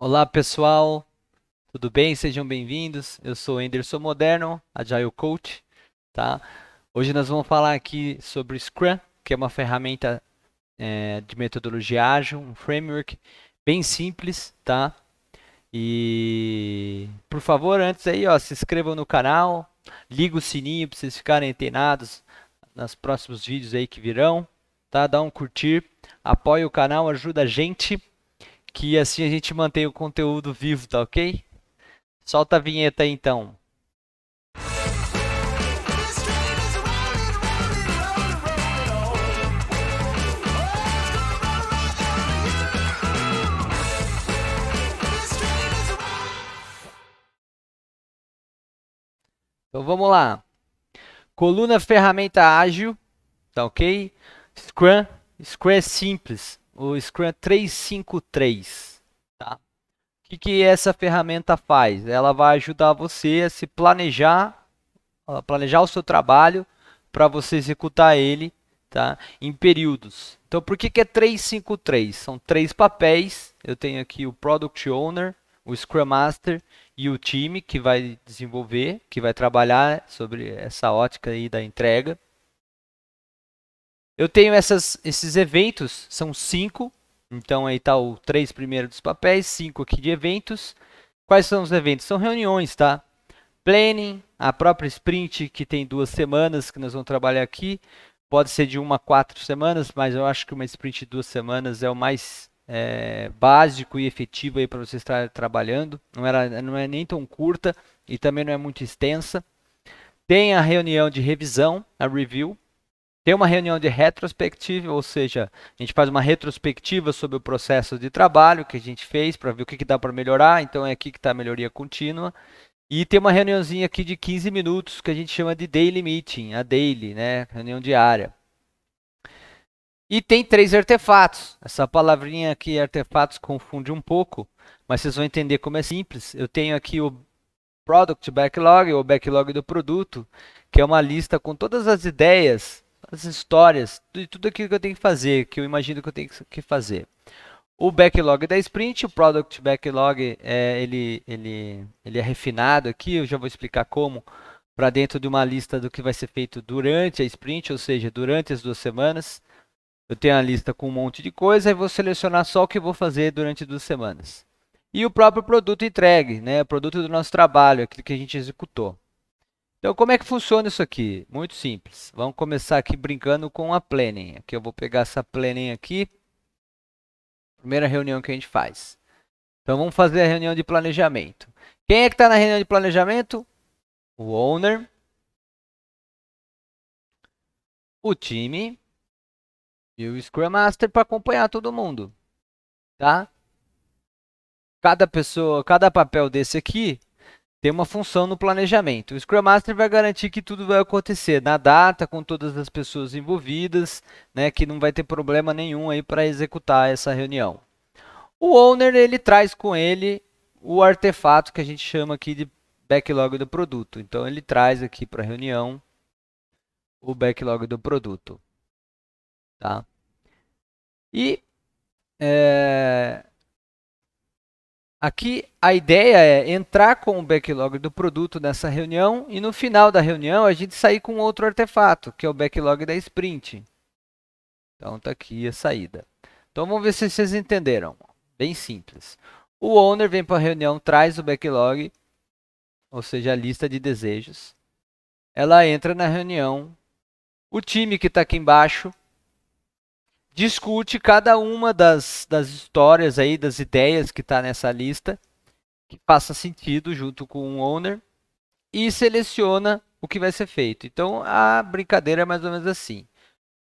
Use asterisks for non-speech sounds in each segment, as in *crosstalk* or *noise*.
Olá pessoal, tudo bem? Sejam bem-vindos. Eu sou Anderson Moderno, Agile Coach, tá? Hoje nós vamos falar aqui sobre Scrum, que é uma ferramenta é, de metodologia ágil, um framework bem simples, tá? E por favor, antes aí, ó, se inscrevam no canal, liga o sininho para vocês ficarem antenados nos próximos vídeos aí que virão, tá? Dá um curtir, apoia o canal, ajuda a gente que assim a gente mantém o conteúdo vivo, tá ok? Solta a vinheta aí, então. Então vamos lá. Coluna ferramenta ágil, tá ok? Scrum, Scrum é simples o Scrum 353. Tá? O que, que essa ferramenta faz? Ela vai ajudar você a se planejar, a planejar o seu trabalho para você executar ele tá? em períodos. Então, por que, que é 353? São três papéis. Eu tenho aqui o Product Owner, o Scrum Master e o time que vai desenvolver, que vai trabalhar sobre essa ótica aí da entrega. Eu tenho essas, esses eventos, são cinco. Então aí tá o três primeiro dos papéis, cinco aqui de eventos. Quais são os eventos? São reuniões, tá? Planning, a própria sprint que tem duas semanas que nós vamos trabalhar aqui. Pode ser de uma a quatro semanas, mas eu acho que uma sprint de duas semanas é o mais é, básico e efetivo aí para você estar trabalhando. Não, era, não é nem tão curta e também não é muito extensa. Tem a reunião de revisão, a review, tem uma reunião de retrospectiva, ou seja, a gente faz uma retrospectiva sobre o processo de trabalho que a gente fez para ver o que, que dá para melhorar. Então é aqui que está a melhoria contínua. E tem uma reuniãozinha aqui de 15 minutos que a gente chama de daily meeting, a daily, né? Reunião diária. E tem três artefatos. Essa palavrinha aqui, artefatos, confunde um pouco, mas vocês vão entender como é simples. Eu tenho aqui o Product Backlog, ou Backlog do produto, que é uma lista com todas as ideias as histórias, de tudo aquilo que eu tenho que fazer, que eu imagino que eu tenho que fazer. O backlog da sprint, o product backlog, é, ele, ele, ele é refinado aqui, eu já vou explicar como, para dentro de uma lista do que vai ser feito durante a sprint, ou seja, durante as duas semanas. Eu tenho a lista com um monte de coisa e vou selecionar só o que vou fazer durante duas semanas. E o próprio produto entregue, né? o produto do nosso trabalho, aquilo que a gente executou. Então, como é que funciona isso aqui? Muito simples. Vamos começar aqui brincando com a planning. Aqui eu vou pegar essa planning aqui. Primeira reunião que a gente faz. Então, vamos fazer a reunião de planejamento. Quem é que está na reunião de planejamento? O owner. O time. E o Scrum Master para acompanhar todo mundo. Tá? Cada pessoa, cada papel desse aqui tem uma função no planejamento. O Scrum Master vai garantir que tudo vai acontecer na data, com todas as pessoas envolvidas, né, que não vai ter problema nenhum aí para executar essa reunião. O owner ele traz com ele o artefato que a gente chama aqui de backlog do produto. Então ele traz aqui para a reunião o backlog do produto, tá? E é, Aqui a ideia é entrar com o backlog do produto nessa reunião e no final da reunião a gente sair com outro artefato, que é o backlog da sprint. Então está aqui a saída. Então vamos ver se vocês entenderam. Bem simples. O owner vem para a reunião, traz o backlog, ou seja, a lista de desejos. Ela entra na reunião. O time que está aqui embaixo discute cada uma das, das histórias aí, das ideias que está nessa lista, que faça sentido junto com o owner, e seleciona o que vai ser feito. Então a brincadeira é mais ou menos assim.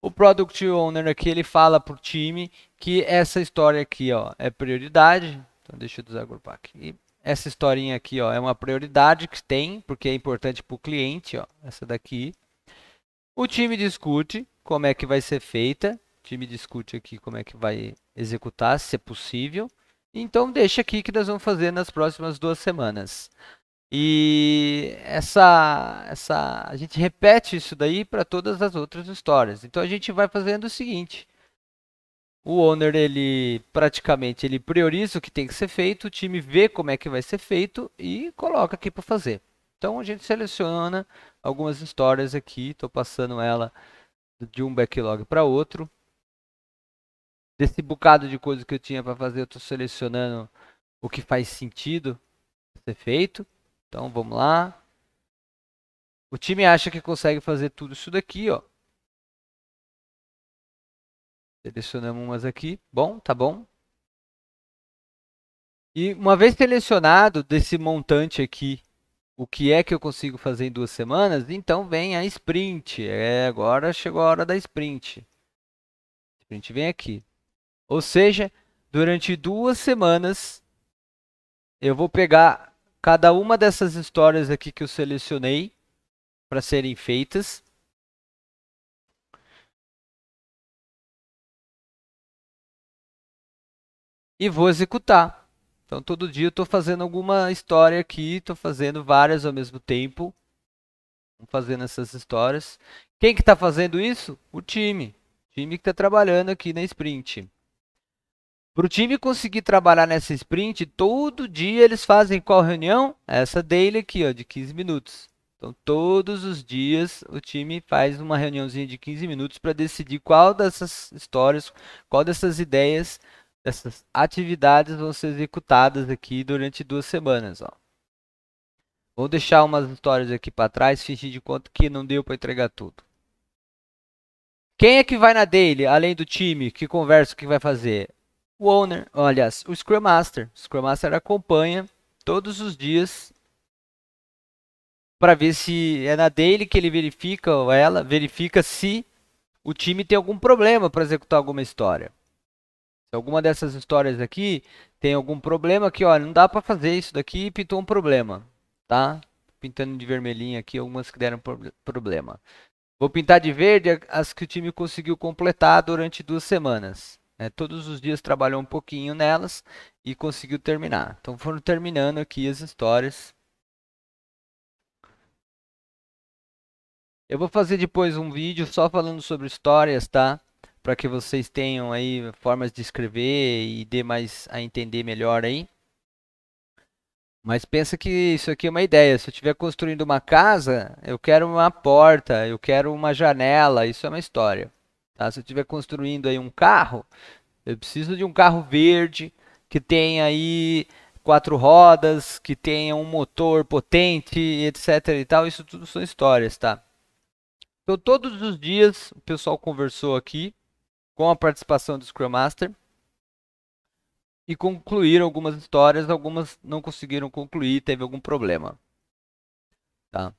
O Product Owner aqui ele fala para o time que essa história aqui ó, é prioridade. Então deixa eu desagrupar aqui. Essa historinha aqui ó, é uma prioridade que tem, porque é importante para o cliente. Ó, essa daqui. O time discute como é que vai ser feita time discute aqui como é que vai executar, se é possível. Então deixa aqui que nós vamos fazer nas próximas duas semanas. E essa, essa, a gente repete isso daí para todas as outras histórias. Então a gente vai fazendo o seguinte: o owner ele praticamente ele prioriza o que tem que ser feito, o time vê como é que vai ser feito e coloca aqui para fazer. Então a gente seleciona algumas histórias aqui, estou passando ela de um backlog para outro desse bocado de coisa que eu tinha para fazer, eu estou selecionando o que faz sentido ser feito. Então vamos lá. O time acha que consegue fazer tudo isso daqui, ó. Selecionamos umas aqui. Bom, tá bom. E uma vez selecionado desse montante aqui, o que é que eu consigo fazer em duas semanas, então vem a sprint. É, agora chegou a hora da sprint. a Sprint vem aqui. Ou seja, durante duas semanas, eu vou pegar cada uma dessas histórias aqui que eu selecionei para serem feitas. E vou executar. Então, todo dia eu estou fazendo alguma história aqui, estou fazendo várias ao mesmo tempo. Fazendo essas histórias. Quem que está fazendo isso? O time. O time que está trabalhando aqui na sprint. Para o time conseguir trabalhar nessa sprint, todo dia eles fazem qual reunião? Essa daily aqui, ó, de 15 minutos. Então, todos os dias o time faz uma reuniãozinha de 15 minutos para decidir qual dessas histórias, qual dessas ideias, dessas atividades vão ser executadas aqui durante duas semanas. Ó. Vou deixar umas histórias aqui para trás, fingir de conta que não deu para entregar tudo. Quem é que vai na daily, além do time que conversa o que vai fazer? O owner, olha, aliás, o Scrum Master. O Scrum Master acompanha todos os dias para ver se é na daily que ele verifica ou ela verifica se o time tem algum problema para executar alguma história. Se alguma dessas histórias aqui tem algum problema aqui, olha, não dá para fazer isso daqui, pintou um problema, tá? Pintando de vermelhinho aqui algumas que deram problema. Vou pintar de verde as que o time conseguiu completar durante duas semanas. Né? Todos os dias trabalhou um pouquinho nelas e conseguiu terminar. Então foram terminando aqui as histórias. Eu vou fazer depois um vídeo só falando sobre histórias, tá? Para que vocês tenham aí formas de escrever e dê mais a entender melhor aí. Mas pensa que isso aqui é uma ideia. Se eu estiver construindo uma casa, eu quero uma porta, eu quero uma janela, isso é uma história. Tá? Se eu estiver construindo aí um carro, eu preciso de um carro verde que tenha aí quatro rodas, que tenha um motor potente, etc e tal. Isso tudo são histórias, tá? Então todos os dias o pessoal conversou aqui com a participação do Scrum Master e concluíram algumas histórias, algumas não conseguiram concluir, teve algum problema. Tá?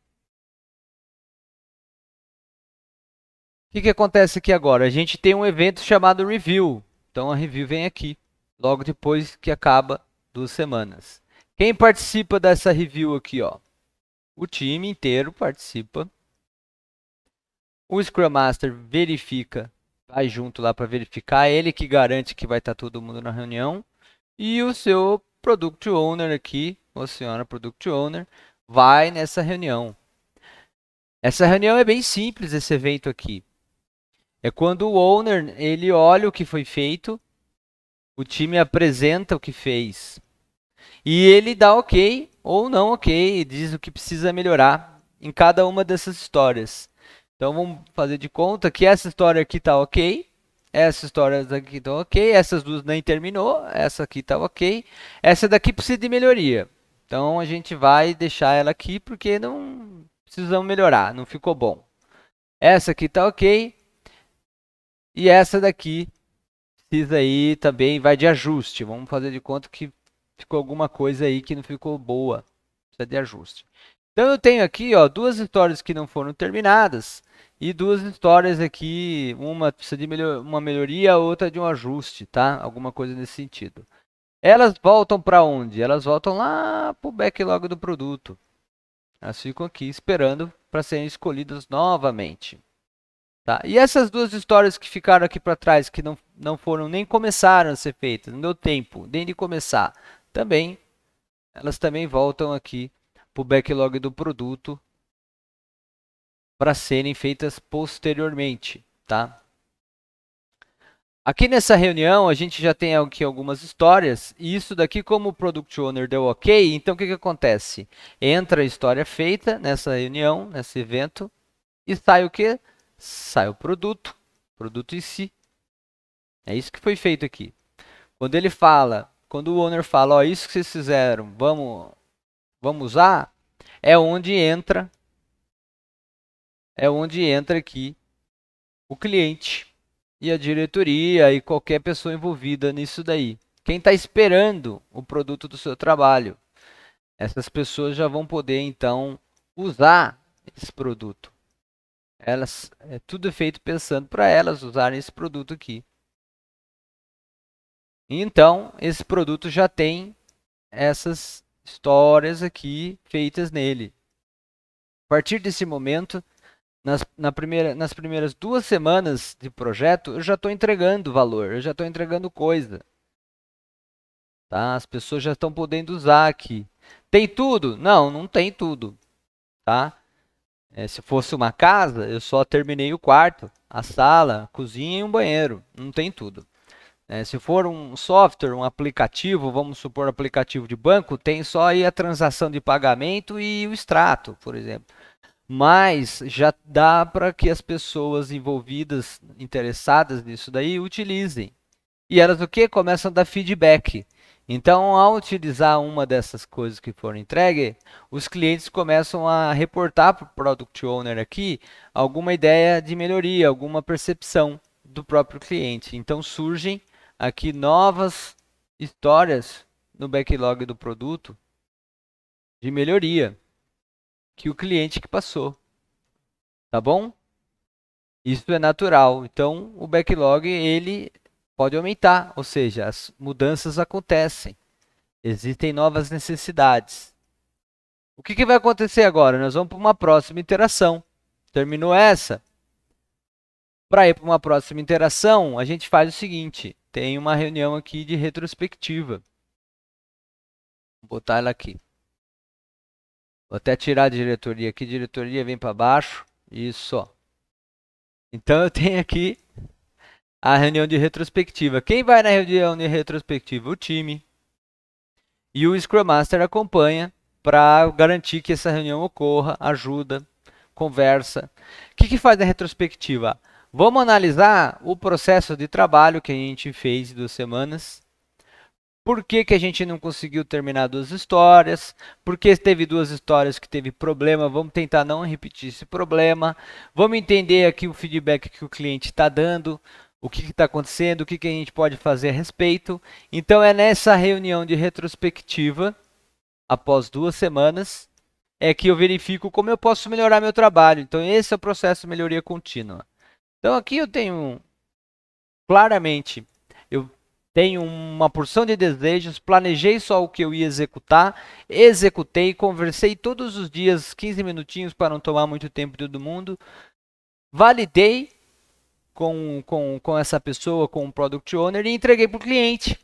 que, que acontece aqui agora? A gente tem um evento chamado review. Então a review vem aqui, logo depois que acaba duas semanas. Quem participa dessa review aqui, ó? O time inteiro participa. O Scrum Master verifica, vai junto lá para verificar, ele que garante que vai estar tá todo mundo na reunião. E o seu Product Owner aqui, ou senhora Product Owner, vai nessa reunião. Essa reunião é bem simples, esse evento aqui. É quando o owner ele olha o que foi feito, o time apresenta o que fez e ele dá ok ou não ok, diz o que precisa melhorar em cada uma dessas histórias. Então vamos fazer de conta que essa história aqui está ok, essa história aqui está ok, essas duas nem terminou, essa aqui está ok, essa daqui precisa de melhoria. Então a gente vai deixar ela aqui porque não precisamos melhorar, não ficou bom. Essa aqui está ok, e essa daqui precisa aí também, vai de ajuste. Vamos fazer de conta que ficou alguma coisa aí que não ficou boa. Precisa de ajuste. Então eu tenho aqui ó, duas histórias que não foram terminadas e duas histórias aqui, uma precisa de melhor, uma melhoria, outra de um ajuste, tá? Alguma coisa nesse sentido. Elas voltam para onde? Elas voltam lá para o backlog do produto. Elas ficam aqui esperando para serem escolhidas novamente. Tá? E essas duas histórias que ficaram aqui para trás, que não, não foram nem começaram a ser feitas, não deu tempo nem de começar, também elas também voltam aqui para o backlog do produto para serem feitas posteriormente, tá? Aqui nessa reunião a gente já tem aqui algumas histórias e isso daqui como o Product Owner deu ok, então o que, que acontece? Entra a história feita nessa reunião, nesse evento e sai o que? sai o produto, produto em si. É isso que foi feito aqui. Quando ele fala, quando o owner fala, ó, oh, isso que vocês fizeram, vamos, vamos usar, é onde entra, é onde entra aqui o cliente e a diretoria e qualquer pessoa envolvida nisso daí. Quem está esperando o produto do seu trabalho, essas pessoas já vão poder então usar esse produto. Elas, é tudo é feito pensando para elas usarem esse produto aqui. Então, esse produto já tem essas histórias aqui feitas nele. A partir desse momento, nas, na primeira, nas primeiras duas semanas de projeto, eu já estou entregando valor, eu já estou entregando coisa. Tá? As pessoas já estão podendo usar aqui. Tem tudo? Não, não tem tudo. Tá? É, se fosse uma casa, eu só terminei o quarto, a sala, a cozinha e um banheiro. Não tem tudo. É, se for um software, um aplicativo, vamos supor aplicativo de banco, tem só aí a transação de pagamento e o extrato, por exemplo. Mas já dá para que as pessoas envolvidas, interessadas nisso daí, utilizem. E elas o que? Começam a dar feedback. Então, ao utilizar uma dessas coisas que foram entregue, os clientes começam a reportar para o Product Owner aqui alguma ideia de melhoria, alguma percepção do próprio cliente. Então, surgem aqui novas histórias no backlog do produto de melhoria que o cliente que passou. Tá bom? Isso é natural. Então, o backlog, ele pode aumentar, ou seja, as mudanças acontecem. Existem novas necessidades. O que, que vai acontecer agora? Nós vamos para uma próxima interação. Terminou essa? Para ir para uma próxima interação, a gente faz o seguinte: tem uma reunião aqui de retrospectiva. Vou botar ela aqui. Vou até tirar a diretoria aqui. Diretoria vem para baixo. Isso. Ó. Então eu tenho aqui a reunião de retrospectiva. Quem vai na reunião de retrospectiva? O time. E o Scrum Master acompanha para garantir que essa reunião ocorra, ajuda, conversa. O que, que faz na retrospectiva? Vamos analisar o processo de trabalho que a gente fez em duas semanas. Por que, que a gente não conseguiu terminar duas histórias? Por que teve duas histórias que teve problema? Vamos tentar não repetir esse problema. Vamos entender aqui o feedback que o cliente está dando o que está acontecendo, o que, que a gente pode fazer a respeito. Então é nessa reunião de retrospectiva, após duas semanas, é que eu verifico como eu posso melhorar meu trabalho. Então esse é o processo de melhoria contínua. Então aqui eu tenho claramente, eu tenho uma porção de desejos, planejei só o que eu ia executar, executei, conversei todos os dias 15 minutinhos para não tomar muito tempo de todo mundo, validei com, com, com essa pessoa, com o product owner e entreguei para o cliente.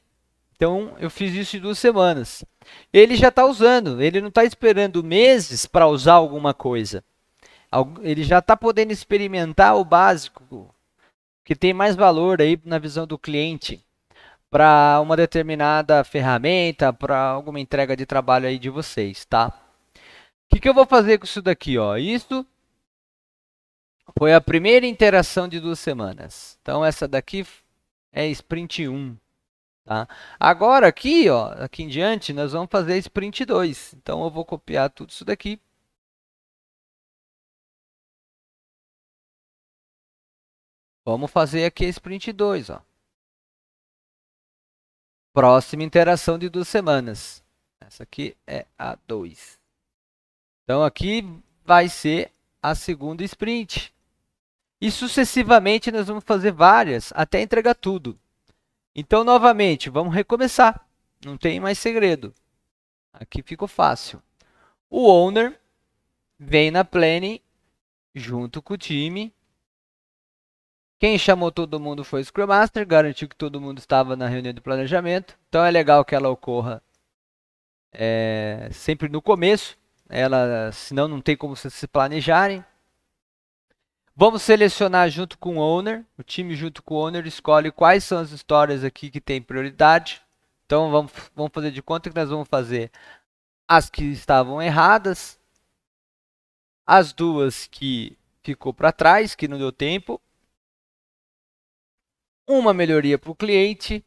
Então eu fiz isso em duas semanas. Ele já está usando, ele não está esperando meses para usar alguma coisa. Ele já está podendo experimentar o básico, que tem mais valor aí na visão do cliente para uma determinada ferramenta, para alguma entrega de trabalho aí de vocês, tá? O que, que eu vou fazer com isso daqui, ó? Isso foi a primeira interação de duas semanas. Então essa daqui é sprint 1. Tá? Agora aqui, ó, aqui em diante, nós vamos fazer sprint 2. Então eu vou copiar tudo isso daqui. Vamos fazer aqui a sprint 2. Ó. Próxima interação de duas semanas. Essa aqui é a 2. Então aqui vai ser a segunda sprint. E sucessivamente nós vamos fazer várias até entregar tudo. Então, novamente, vamos recomeçar. Não tem mais segredo. Aqui ficou fácil. O owner vem na planning junto com o time. Quem chamou todo mundo foi o Scrum Master, garantiu que todo mundo estava na reunião de planejamento. Então é legal que ela ocorra é, sempre no começo, ela, senão não tem como vocês se planejarem. Vamos selecionar junto com o owner, o time junto com o owner escolhe quais são as histórias aqui que tem prioridade. Então vamos, vamos fazer de conta que nós vamos fazer as que estavam erradas, as duas que ficou para trás, que não deu tempo, uma melhoria para o cliente,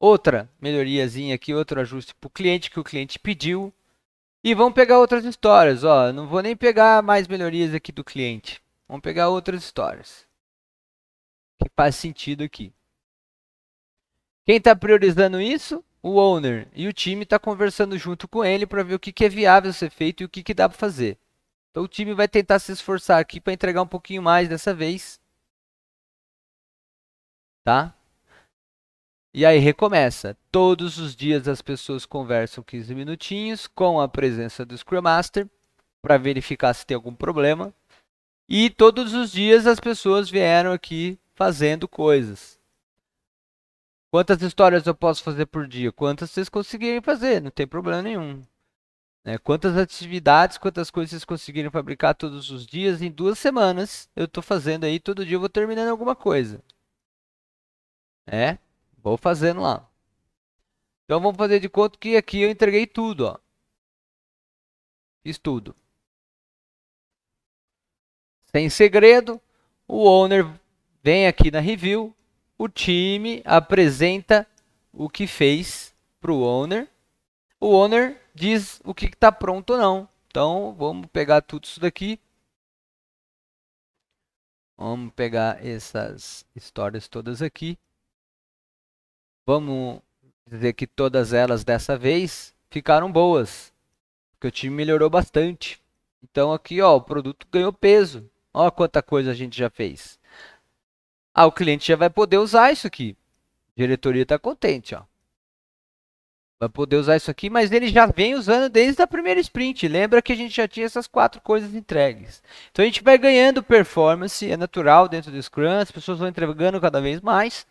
outra melhoriazinha aqui, outro ajuste para o cliente que o cliente pediu, e vamos pegar outras histórias, ó. Não vou nem pegar mais melhorias aqui do cliente. Vamos pegar outras histórias. Que faz sentido aqui. Quem está priorizando isso? O owner. E o time está conversando junto com ele para ver o que, que, é viável ser feito e o que, que dá para fazer. Então o time vai tentar se esforçar aqui para entregar um pouquinho mais dessa vez. Tá? E aí recomeça. Todos os dias as pessoas conversam 15 minutinhos com a presença do Scrum Master para verificar se tem algum problema. E todos os dias as pessoas vieram aqui fazendo coisas. Quantas histórias eu posso fazer por dia? Quantas vocês conseguirem fazer, não tem problema nenhum. Né? Quantas atividades, quantas coisas vocês conseguirem fabricar todos os dias, em duas semanas eu estou fazendo aí, todo dia eu vou terminando alguma coisa. É? Vou fazendo lá. Então vamos fazer de conta que aqui eu entreguei tudo, ó. Fiz tudo. Sem segredo, o owner vem aqui na review, o time apresenta o que fez para o owner. O owner diz o que está pronto ou não. Então vamos pegar tudo isso daqui. Vamos pegar essas histórias todas aqui vamos dizer que todas elas dessa vez ficaram boas. Porque o time melhorou bastante. Então aqui, ó, o produto ganhou peso. Olha quanta coisa a gente já fez. Ah, o cliente já vai poder usar isso aqui. A diretoria está contente, ó. Vai poder usar isso aqui, mas ele já vem usando desde a primeira sprint. Lembra que a gente já tinha essas quatro coisas entregues. Então a gente vai ganhando performance, é natural dentro do Scrum, as pessoas vão entregando cada vez mais.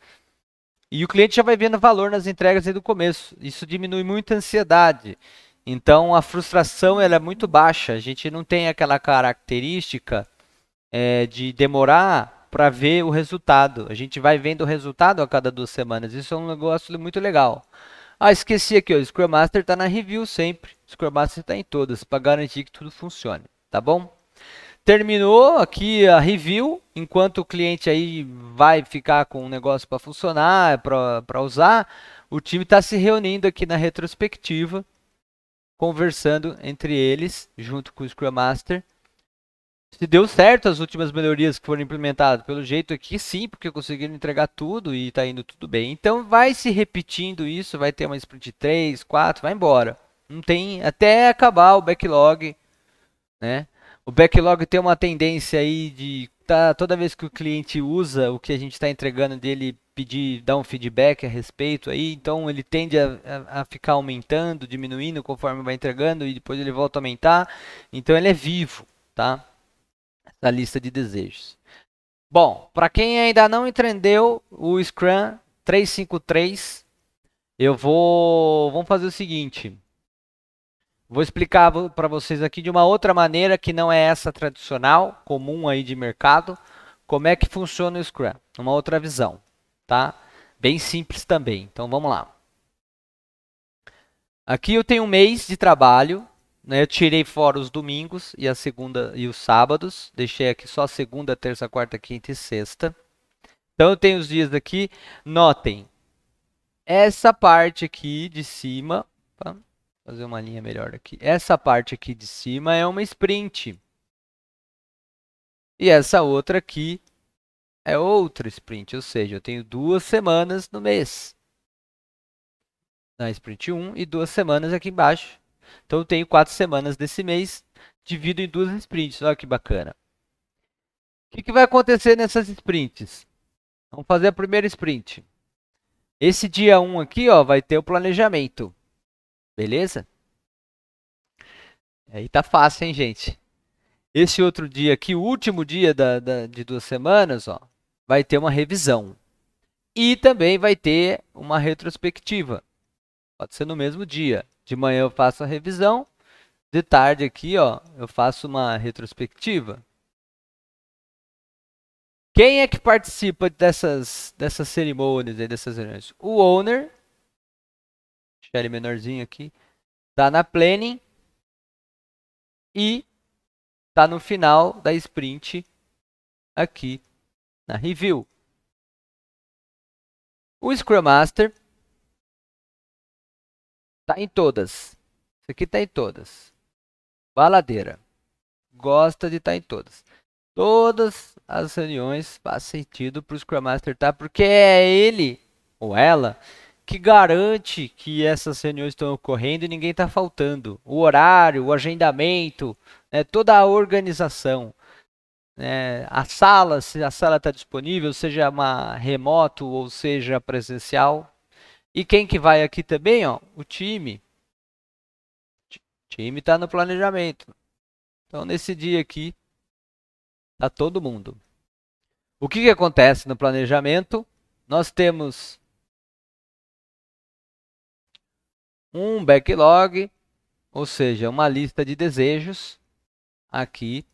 E o cliente já vai vendo valor nas entregas aí do começo. Isso diminui muito a ansiedade. Então a frustração ela é muito baixa. A gente não tem aquela característica é, de demorar para ver o resultado. A gente vai vendo o resultado a cada duas semanas. Isso é um negócio muito legal. Ah, esqueci aqui, ó, o Scrum Master está na review sempre. O Scrum Master está em todas para garantir que tudo funcione, tá bom? Terminou aqui a review, enquanto o cliente aí vai ficar com o um negócio para funcionar, para usar, o time está se reunindo aqui na retrospectiva, conversando entre eles, junto com o Scrum Master. Se deu certo as últimas melhorias que foram implementadas, pelo jeito aqui sim, porque conseguiram entregar tudo e está indo tudo bem. Então vai se repetindo isso, vai ter uma sprint 3, 4, vai embora. Não tem até acabar o backlog, né? o backlog tem uma tendência aí de tá, toda vez que o cliente usa o que a gente está entregando dele, pedir, dar um feedback a respeito aí, então ele tende a, a, a, ficar aumentando, diminuindo conforme vai entregando e depois ele volta a aumentar. Então ele é vivo, tá? Essa lista de desejos. Bom, para quem ainda não entendeu o Scrum 353, eu vou vamos fazer o seguinte. Vou explicar para vocês aqui de uma outra maneira que não é essa tradicional, comum aí de mercado, como é que funciona o Scrum, uma outra visão, tá? Bem simples também. Então vamos lá. Aqui eu tenho um mês de trabalho, né? Eu tirei fora os domingos e a segunda e os sábados, deixei aqui só segunda, terça, quarta, quinta e sexta. Então eu tenho os dias aqui. Notem essa parte aqui de cima, tá? Fazer uma linha melhor aqui. Essa parte aqui de cima é uma sprint. E essa outra aqui é outra sprint, ou seja, eu tenho duas semanas no mês. Na sprint 1 e duas semanas aqui embaixo. Então eu tenho quatro semanas desse mês, divido em duas sprints. Olha que bacana. O que, que vai acontecer nessas sprints? Vamos fazer a primeira sprint. Esse dia 1 aqui ó, vai ter o planejamento. Beleza? Aí é, tá fácil, hein, gente? Esse outro dia aqui, o último dia da, da, de duas semanas, ó, vai ter uma revisão. E também vai ter uma retrospectiva. Pode ser no mesmo dia. De manhã eu faço a revisão. De tarde aqui, ó, eu faço uma retrospectiva. Quem é que participa dessas, dessas cerimônias, dessas reuniões? O owner é menorzinho aqui. Tá na planning e tá no final da sprint aqui na review. O Scrum Master tá em todas. Isso aqui tá em todas. Baladeira. Gosta de estar tá em todas. Todas as reuniões faz sentido para o Scrum Master tá porque é ele ou ela que garante que essas reuniões estão ocorrendo e ninguém está faltando. O horário, o agendamento, né, toda a organização. É, a sala, se a sala está disponível, seja uma remoto ou seja presencial. E quem que vai aqui também? Ó, o time. O time está no planejamento. Então, nesse dia aqui, está todo mundo. O que, que acontece no planejamento? Nós temos um backlog, ou seja, uma lista de desejos aqui.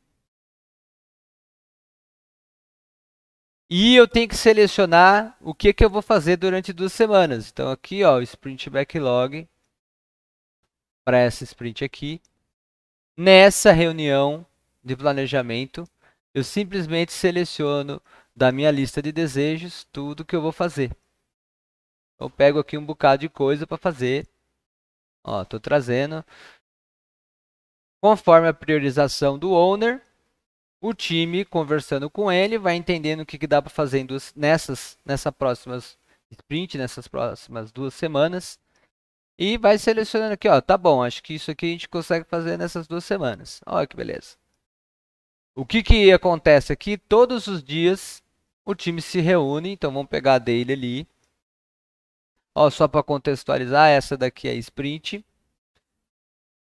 E eu tenho que selecionar o que, que eu vou fazer durante duas semanas. Então aqui, ó, sprint backlog para essa sprint aqui. Nessa reunião de planejamento, eu simplesmente seleciono da minha lista de desejos tudo que eu vou fazer. Eu pego aqui um bocado de coisa para fazer Ó, tô trazendo. Conforme a priorização do owner, o time conversando com ele vai entendendo o que, que dá para fazer nessas nessa próximas sprint, nessas próximas duas semanas. E vai selecionando aqui, ó, tá bom, acho que isso aqui a gente consegue fazer nessas duas semanas. Olha que beleza. O que que acontece aqui? Todos os dias o time se reúne, então vamos pegar a dele ali. Ó, só para contextualizar, essa daqui é sprint.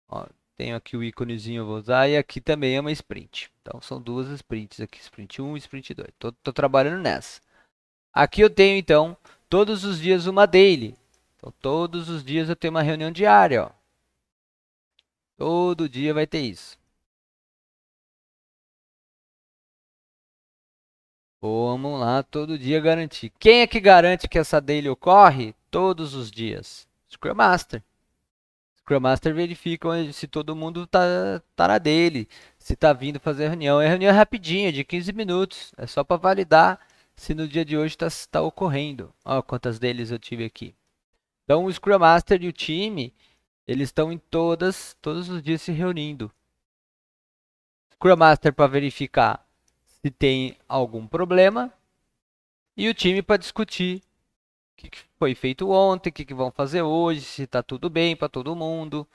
Ó, tenho aqui o íconezinho eu vou usar e aqui também é uma sprint. Então são duas sprints aqui, sprint 1 e sprint 2. Tô, tô trabalhando nessa. Aqui eu tenho então todos os dias uma daily. Então todos os dias eu tenho uma reunião diária, ó. Todo dia vai ter isso. Vamos lá, todo dia garantir. Quem é que garante que essa daily ocorre? todos os dias? Scrum Master. Scrum Master verifica se todo mundo tá, tá na dele, se tá vindo fazer a reunião. É reunião rapidinha, de 15 minutos. É só para validar se no dia de hoje está tá ocorrendo. Olha quantas deles eu tive aqui. Então, o Scrum Master e o time, eles estão em todas, todos os dias se reunindo. Scrum Master para verificar se tem algum problema e o time para discutir que, que foi feito ontem, o que, que vão fazer hoje, se está tudo bem para todo mundo,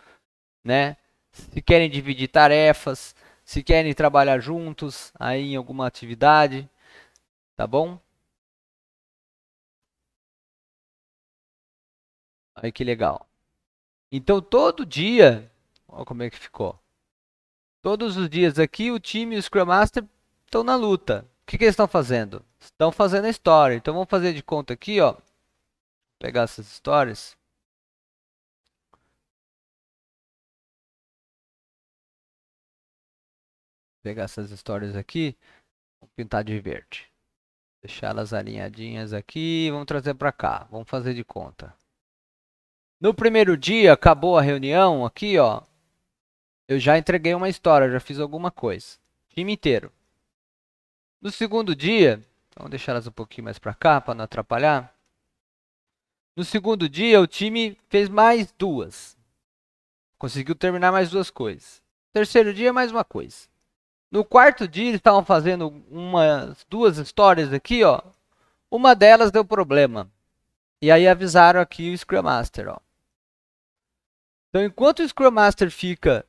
né? Se querem dividir tarefas, se querem trabalhar juntos aí em alguma atividade, tá bom? Aí que legal. Então todo dia, olha como é que ficou. Todos os dias aqui o time e o Scrum Master estão na luta. O que, que eles estão fazendo? Estão fazendo a história. Então vamos fazer de conta aqui, ó pegar essas histórias. Pegar essas histórias aqui, vou pintar de verde. Deixar elas alinhadinhas aqui, vamos trazer para cá, vamos fazer de conta. No primeiro dia, acabou a reunião aqui, ó. Eu já entreguei uma história, já fiz alguma coisa. Time inteiro. No segundo dia, vamos deixar elas um pouquinho mais para cá para não atrapalhar. No segundo dia, o time fez mais duas. Conseguiu terminar mais duas coisas. Terceiro dia, mais uma coisa. No quarto dia, eles estavam fazendo umas duas histórias aqui, ó. Uma delas deu problema. E aí avisaram aqui o Scrum Master, ó. Então, enquanto o Scrum Master fica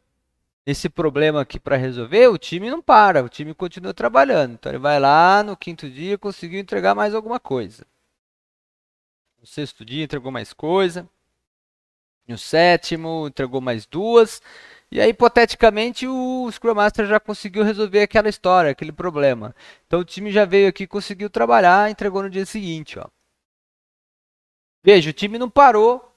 nesse problema aqui para resolver, o time não para, o time continua trabalhando. Então, ele vai lá no quinto dia, conseguiu entregar mais alguma coisa. No sexto dia entregou mais coisa. No sétimo entregou mais duas. E aí, hipoteticamente, o Scrum Master já conseguiu resolver aquela história, aquele problema. Então o time já veio aqui, conseguiu trabalhar, entregou no dia seguinte. Ó. Veja, o time não parou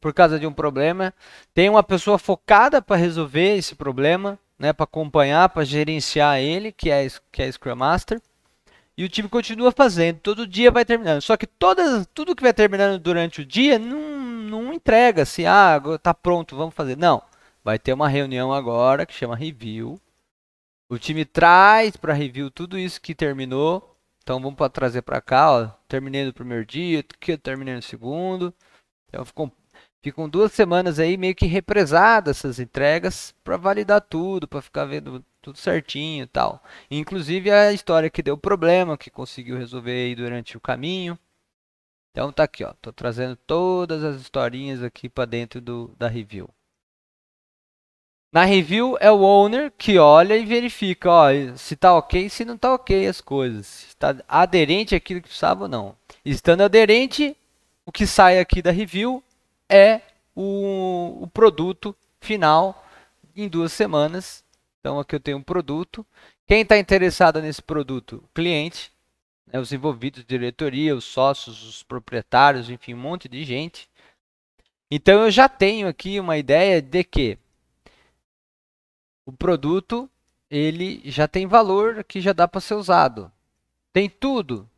por causa de um problema. Tem uma pessoa focada para resolver esse problema, né, para acompanhar, para gerenciar ele, que é, que é Scrum Master. E o time continua fazendo, todo dia vai terminando. Só que todas, tudo que vai terminando durante o dia não, não entrega se assim, ah, tá pronto, vamos fazer. Não. Vai ter uma reunião agora que chama review. O time traz para review tudo isso que terminou. Então vamos para trazer para cá, ó. Terminei no primeiro dia, que eu terminei no segundo. Então ficam, ficam duas semanas aí meio que represadas essas entregas para validar tudo, para ficar vendo tudo certinho e tal. Inclusive a história que deu problema, que conseguiu resolver durante o caminho. Então tá aqui, ó. Tô trazendo todas as historinhas aqui para dentro do, da review. Na review é o owner que olha e verifica, ó, se tá ok, se não tá ok as coisas. Se está aderente àquilo que precisava ou não. Estando aderente, o que sai aqui da review é o, o produto final em duas semanas então aqui eu tenho um produto. Quem está interessado nesse produto? cliente, né, os envolvidos, diretoria, os sócios, os proprietários, enfim, um monte de gente. Então eu já tenho aqui uma ideia de que o produto ele já tem valor que já dá para ser usado. Tem tudo.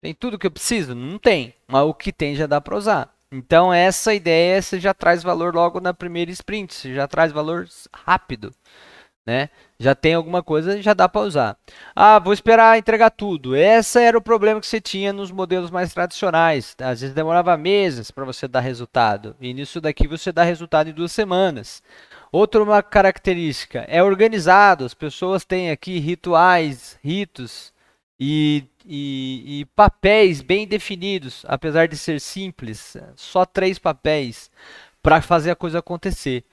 Tem tudo que eu preciso? Não tem, mas o que tem já dá para usar. Então essa ideia você já traz valor logo na primeira sprint, você já traz valor rápido né? Já tem alguma coisa, já dá para usar. Ah, vou esperar entregar tudo. Essa era o problema que você tinha nos modelos mais tradicionais. Às vezes demorava meses para você dar resultado. E nisso daqui você dá resultado em duas semanas. Outra uma característica é organizado. As pessoas têm aqui rituais, ritos e, e, e papéis bem definidos, apesar de ser simples, só três papéis para fazer a coisa acontecer.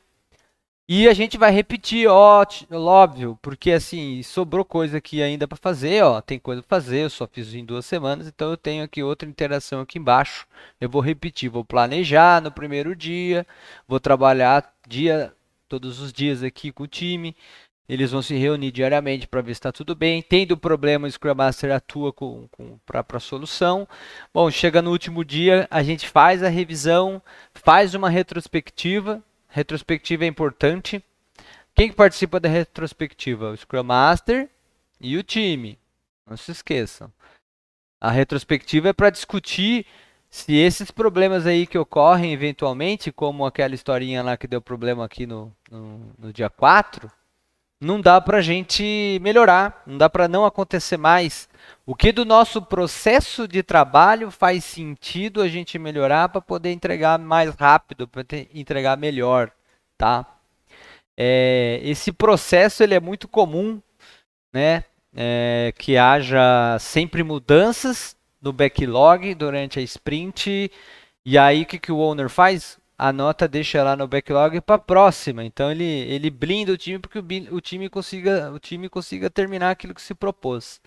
E a gente vai repetir, ó, óbvio, porque assim, sobrou coisa aqui ainda para fazer, ó, tem coisa para fazer, eu só fiz em duas semanas, então eu tenho aqui outra interação aqui embaixo. Eu vou repetir, vou planejar no primeiro dia, vou trabalhar dia todos os dias aqui com o time. Eles vão se reunir diariamente para ver se está tudo bem. Tendo problema, o Scrum Master atua com, com, para a solução. Bom, chega no último dia, a gente faz a revisão, faz uma retrospectiva Retrospectiva é importante. Quem que participa da retrospectiva? O Scrum Master e o time. Não se esqueçam. A retrospectiva é para discutir se esses problemas aí que ocorrem eventualmente, como aquela historinha lá que deu problema aqui no, no, no dia 4, não dá para a gente melhorar, não dá para não acontecer mais. O que do nosso processo de trabalho faz sentido a gente melhorar para poder entregar mais rápido, para entregar melhor, tá? É, esse processo ele é muito comum, né? É, que haja sempre mudanças no backlog durante a sprint. E aí o que, que o owner faz? a nota deixa lá no backlog para próxima. Então ele, ele blinda o time porque o, o, time consiga, o time consiga terminar aquilo que se propôs.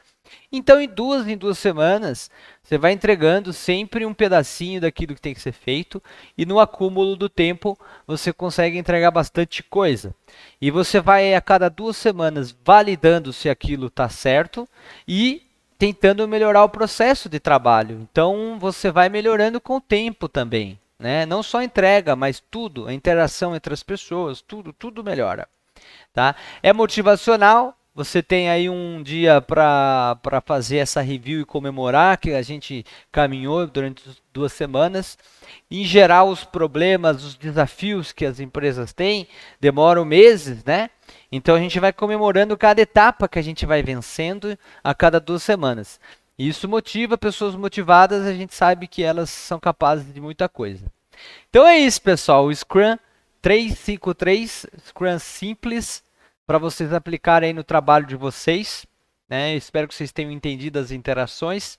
Então em duas em duas semanas você vai entregando sempre um pedacinho daquilo que tem que ser feito e no acúmulo do tempo você consegue entregar bastante coisa. E você vai a cada duas semanas validando se aquilo está certo e tentando melhorar o processo de trabalho. Então você vai melhorando com o tempo também. Né? Não só entrega, mas tudo, a interação entre as pessoas, tudo, tudo melhora. Tá? É motivacional, você tem aí um dia para fazer essa review e comemorar que a gente caminhou durante duas semanas. Em geral, os problemas, os desafios que as empresas têm demoram meses, né? Então a gente vai comemorando cada etapa que a gente vai vencendo a cada duas semanas. Isso motiva pessoas motivadas, a gente sabe que elas são capazes de muita coisa. Então é isso, pessoal. O Scrum 353, Scrum simples, para vocês aplicarem aí no trabalho de vocês. Né? Espero que vocês tenham entendido as interações.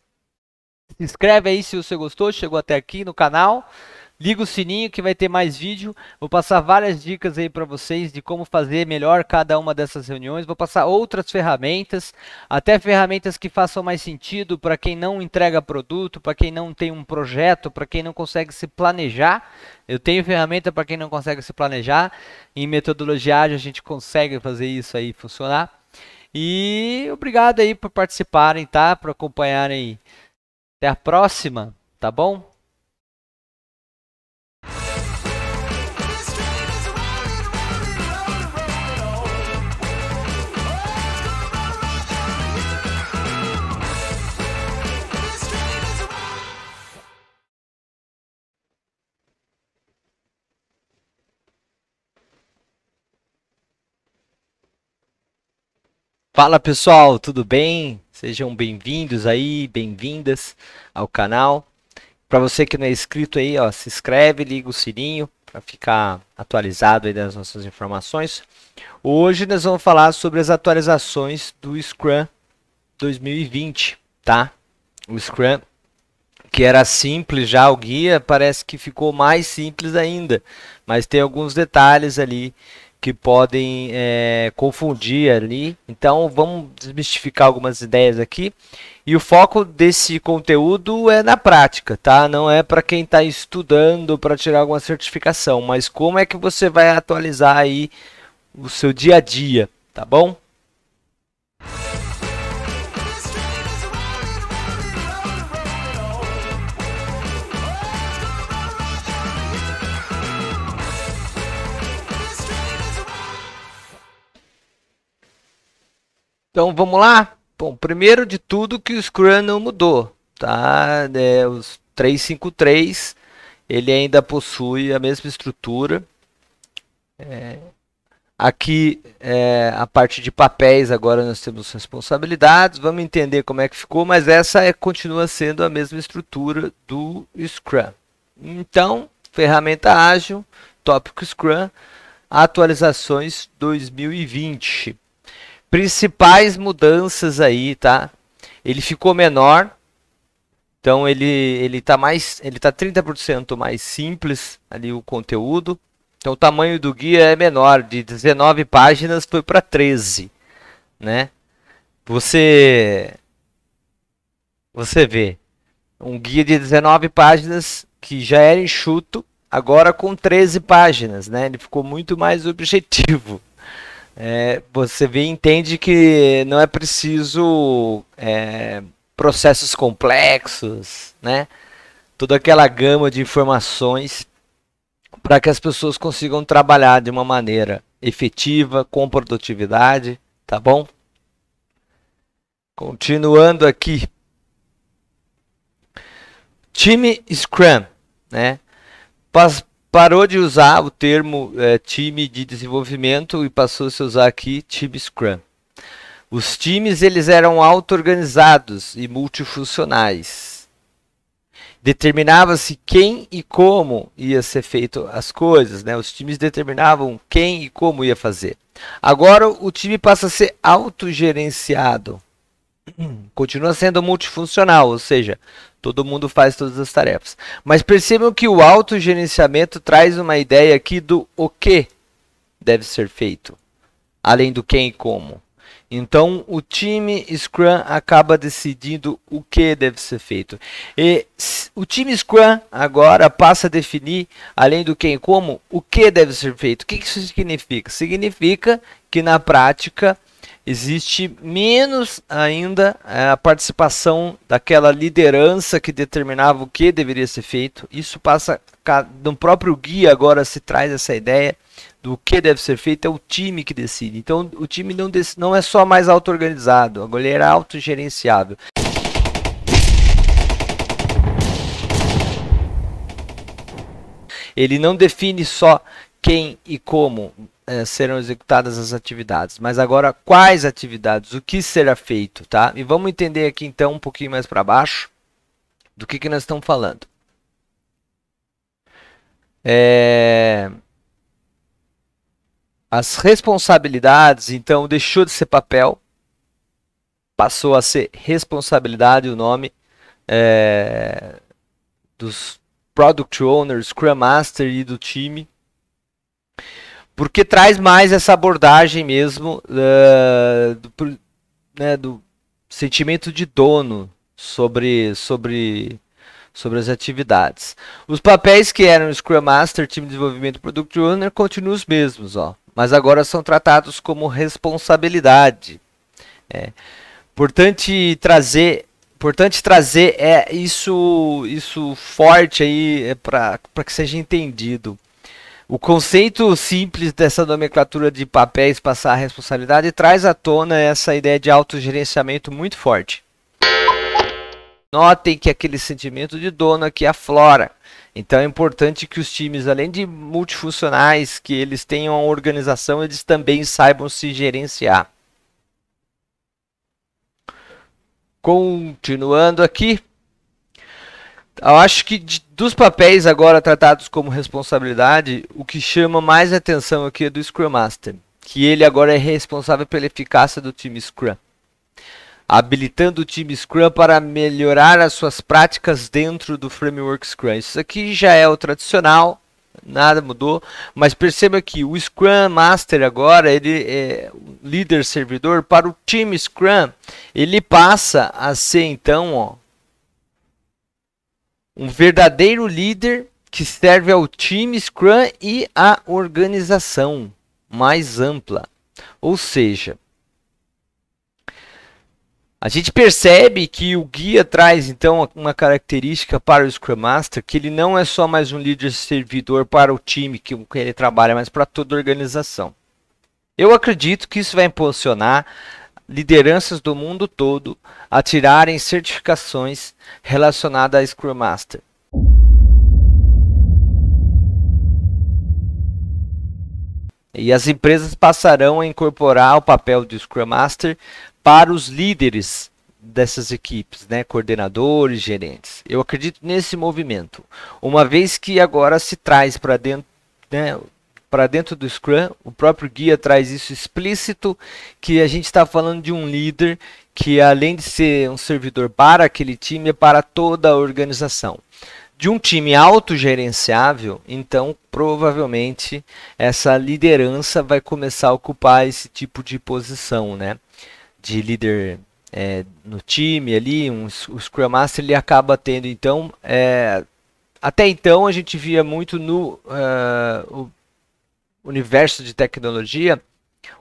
Se inscreve aí se você gostou, chegou até aqui no canal. Liga o sininho que vai ter mais vídeo. Vou passar várias dicas aí para vocês de como fazer melhor cada uma dessas reuniões. Vou passar outras ferramentas, até ferramentas que façam mais sentido para quem não entrega produto, para quem não tem um projeto, para quem não consegue se planejar. Eu tenho ferramenta para quem não consegue se planejar. Em metodologia a gente consegue fazer isso aí funcionar. E obrigado aí por participarem, tá? Por acompanharem. Até a próxima, tá bom? Fala pessoal, tudo bem? Sejam bem-vindos aí, bem-vindas ao canal. Para você que não é inscrito aí, ó, se inscreve, liga o sininho para ficar atualizado aí das nossas informações. Hoje nós vamos falar sobre as atualizações do Scrum 2020, tá? O Scrum que era simples já o guia, parece que ficou mais simples ainda, mas tem alguns detalhes ali que podem é, confundir ali. Então vamos desmistificar algumas ideias aqui. E o foco desse conteúdo é na prática, tá? Não é para quem está estudando para tirar alguma certificação, mas como é que você vai atualizar aí o seu dia a dia, tá bom? Então vamos lá? Bom, primeiro de tudo que o Scrum não mudou, tá? É, os 353 ele ainda possui a mesma estrutura. É, aqui é, a parte de papéis, agora nós temos responsabilidades, vamos entender como é que ficou, mas essa é, continua sendo a mesma estrutura do Scrum. Então, ferramenta ágil, tópico Scrum, atualizações 2020. Principais mudanças aí, tá? Ele ficou menor, então ele ele tá mais, ele tá 30% mais simples ali o conteúdo. Então o tamanho do guia é menor, de 19 páginas foi para 13, né? Você você vê um guia de 19 páginas que já era enxuto, agora com 13 páginas, né? Ele ficou muito mais *laughs* objetivo é, você vê entende que não é preciso é, processos complexos, né? Toda aquela gama de informações para que as pessoas consigam trabalhar de uma maneira efetiva, com produtividade, tá bom? Continuando aqui. Time Scrum, né? parou de usar o termo é, time de desenvolvimento e passou a se usar aqui time Scrum. Os times eles eram auto-organizados e multifuncionais. Determinava-se quem e como ia ser feito as coisas, né? Os times determinavam quem e como ia fazer. Agora o time passa a ser autogerenciado. *clears throat* Continua sendo multifuncional, ou seja, Todo mundo faz todas as tarefas. Mas percebam que o autogerenciamento traz uma ideia aqui do o que deve ser feito, além do quem e como. Então, o time Scrum acaba decidindo o que deve ser feito. E o time Scrum agora passa a definir, além do quem e como, o que deve ser feito. O que isso significa? Significa que na prática existe menos ainda é, a participação daquela liderança que determinava o que deveria ser feito. Isso passa no próprio guia agora se traz essa ideia do que deve ser feito é o time que decide. Então o time não, não é só mais auto-organizado, agora ele é autogerenciável. Ele não define só quem e como é, serão executadas as atividades, mas agora quais atividades, o que será feito, tá? E vamos entender aqui então um pouquinho mais para baixo do que, que nós estamos falando. É... As responsabilidades, então, deixou de ser papel, passou a ser responsabilidade o nome é... dos Product owners, Scrum Master e do time porque traz mais essa abordagem mesmo uh, do, né, do, sentimento de dono sobre, sobre, sobre as atividades. Os papéis que eram Scrum Master, Time de Desenvolvimento Product Owner continuam os mesmos, ó, mas agora são tratados como responsabilidade. É. Importante trazer importante trazer é isso isso forte aí é para que seja entendido. O conceito simples dessa nomenclatura de papéis passar a responsabilidade traz à tona essa ideia de autogerenciamento muito forte. Notem que aquele sentimento de dono aqui aflora. Então é importante que os times, além de multifuncionais, que eles tenham uma organização, eles também saibam se gerenciar. Continuando aqui, eu acho que de, dos papéis agora tratados como responsabilidade, o que chama mais atenção aqui é do Scrum Master, que ele agora é responsável pela eficácia do time Scrum, habilitando o time Scrum para melhorar as suas práticas dentro do framework Scrum. Isso aqui já é o tradicional, nada mudou, mas perceba que o Scrum Master agora, ele é líder servidor para o time Scrum, ele passa a ser então, ó, um verdadeiro líder que serve ao time Scrum e à organização mais ampla. Ou seja, a gente percebe que o guia traz então uma característica para o Scrum Master que ele não é só mais um líder servidor para o time que ele trabalha, mas para toda a organização. Eu acredito que isso vai impulsionar lideranças do mundo todo a tirarem certificações relacionadas a Scrum Master. E as empresas passarão a incorporar o papel de Scrum Master para os líderes dessas equipes, né, coordenadores, gerentes. Eu acredito nesse movimento, uma vez que agora se traz para dentro, né, para dentro do Scrum. O próprio guia traz isso explícito, que a gente está falando de um líder que além de ser um servidor para aquele time, é para toda a organização. De um time autogerenciável, então provavelmente essa liderança vai começar a ocupar esse tipo de posição, né? De líder é, no time ali, um, o Scrum Master ele acaba tendo, então, é, até então a gente via muito no uh, universo de tecnologia,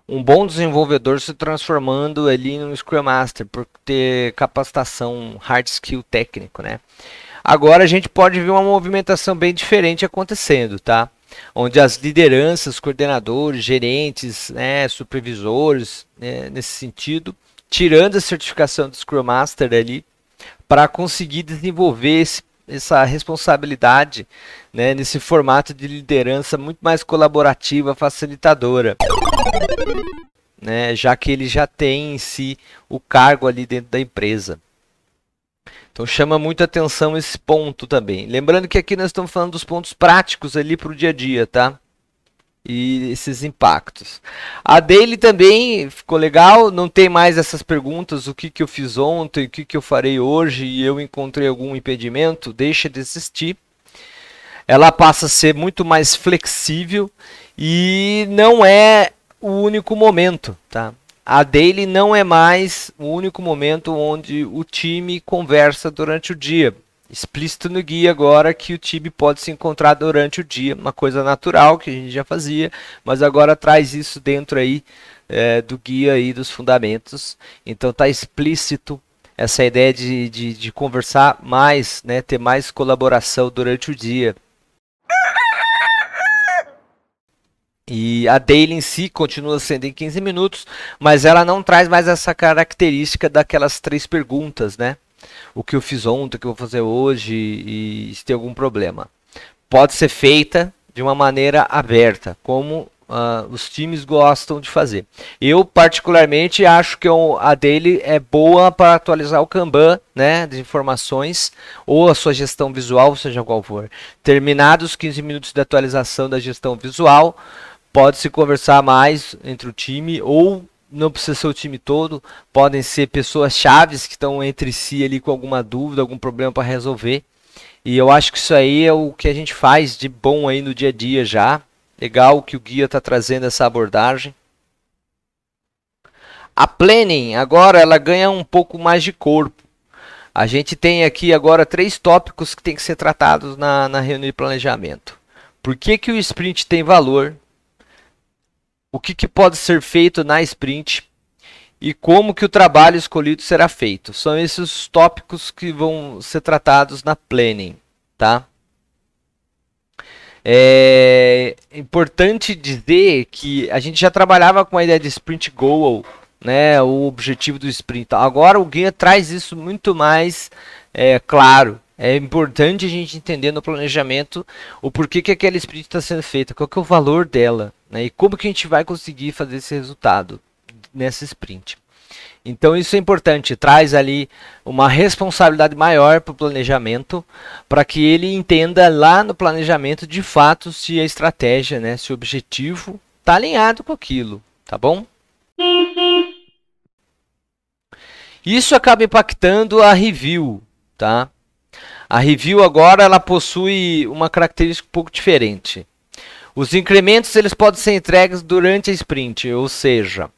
um bom desenvolvedor se transformando ali no Scrum Master por ter capacitação hard skill técnico, né? Agora a gente pode ver uma movimentação bem diferente acontecendo, tá? Onde as lideranças, coordenadores, gerentes, né, supervisores, né, nesse sentido, tirando a certificação do Scrum Master ali, para conseguir desenvolver esse essa responsabilidade né, nesse formato de liderança muito mais colaborativa, facilitadora. Né, já que ele já tem em si o cargo ali dentro da empresa. Então chama muita atenção esse ponto também. Lembrando que aqui nós estamos falando dos pontos práticos ali para o dia a dia, tá? e esses impactos. A daily também ficou legal, não tem mais essas perguntas, o que, que eu fiz ontem, o que, que eu farei hoje, e eu encontrei algum impedimento, deixa de existir. Ela passa a ser muito mais flexível e não é o único momento, tá? A daily não é mais o único momento onde o time conversa durante o dia explícito no guia agora que o Tibe pode se encontrar durante o dia, uma coisa natural que a gente já fazia, mas agora traz isso dentro aí é, do guia aí dos fundamentos. Então tá explícito essa ideia de, de, de conversar mais, né, ter mais colaboração durante o dia. E a daily em si continua sendo em 15 minutos, mas ela não traz mais essa característica daquelas três perguntas, né? o que eu fiz ontem, o que eu vou fazer hoje e se tem algum problema. Pode ser feita de uma maneira aberta, como uh, os times gostam de fazer. Eu, particularmente, acho que é a dele é boa para atualizar o Kanban né, de informações ou a sua gestão visual, seja qual for. Terminados 15 minutos de atualização da gestão visual, pode-se conversar mais entre o time ou não precisa ser o time todo, podem ser pessoas chaves que estão entre si ali com alguma dúvida, algum problema para resolver. E eu acho que isso aí é o que a gente faz de bom aí no dia a dia já. Legal que o guia está trazendo essa abordagem. A planning agora ela ganha um pouco mais de corpo. A gente tem aqui agora três tópicos que tem que ser tratados na, na reunião de planejamento. Por que, que o sprint tem valor? o que, que pode ser feito na sprint e como que o trabalho escolhido será feito. São esses tópicos que vão ser tratados na planning, tá? É importante dizer que a gente já trabalhava com a ideia de sprint goal, né, o objetivo do sprint. Agora o Guia traz isso muito mais é, claro, é importante a gente entender no planejamento o porquê que aquela sprint está sendo feita, qual que é o valor dela, né? E como que a gente vai conseguir fazer esse resultado nessa sprint. Então isso é importante, traz ali uma responsabilidade maior para o planejamento, para que ele entenda lá no planejamento de fato se a estratégia, né, se o objetivo está alinhado com aquilo, tá bom? Isso acaba impactando a review, tá? A review agora ela possui uma característica um pouco diferente. Os incrementos eles podem ser entregues durante a sprint, ou seja,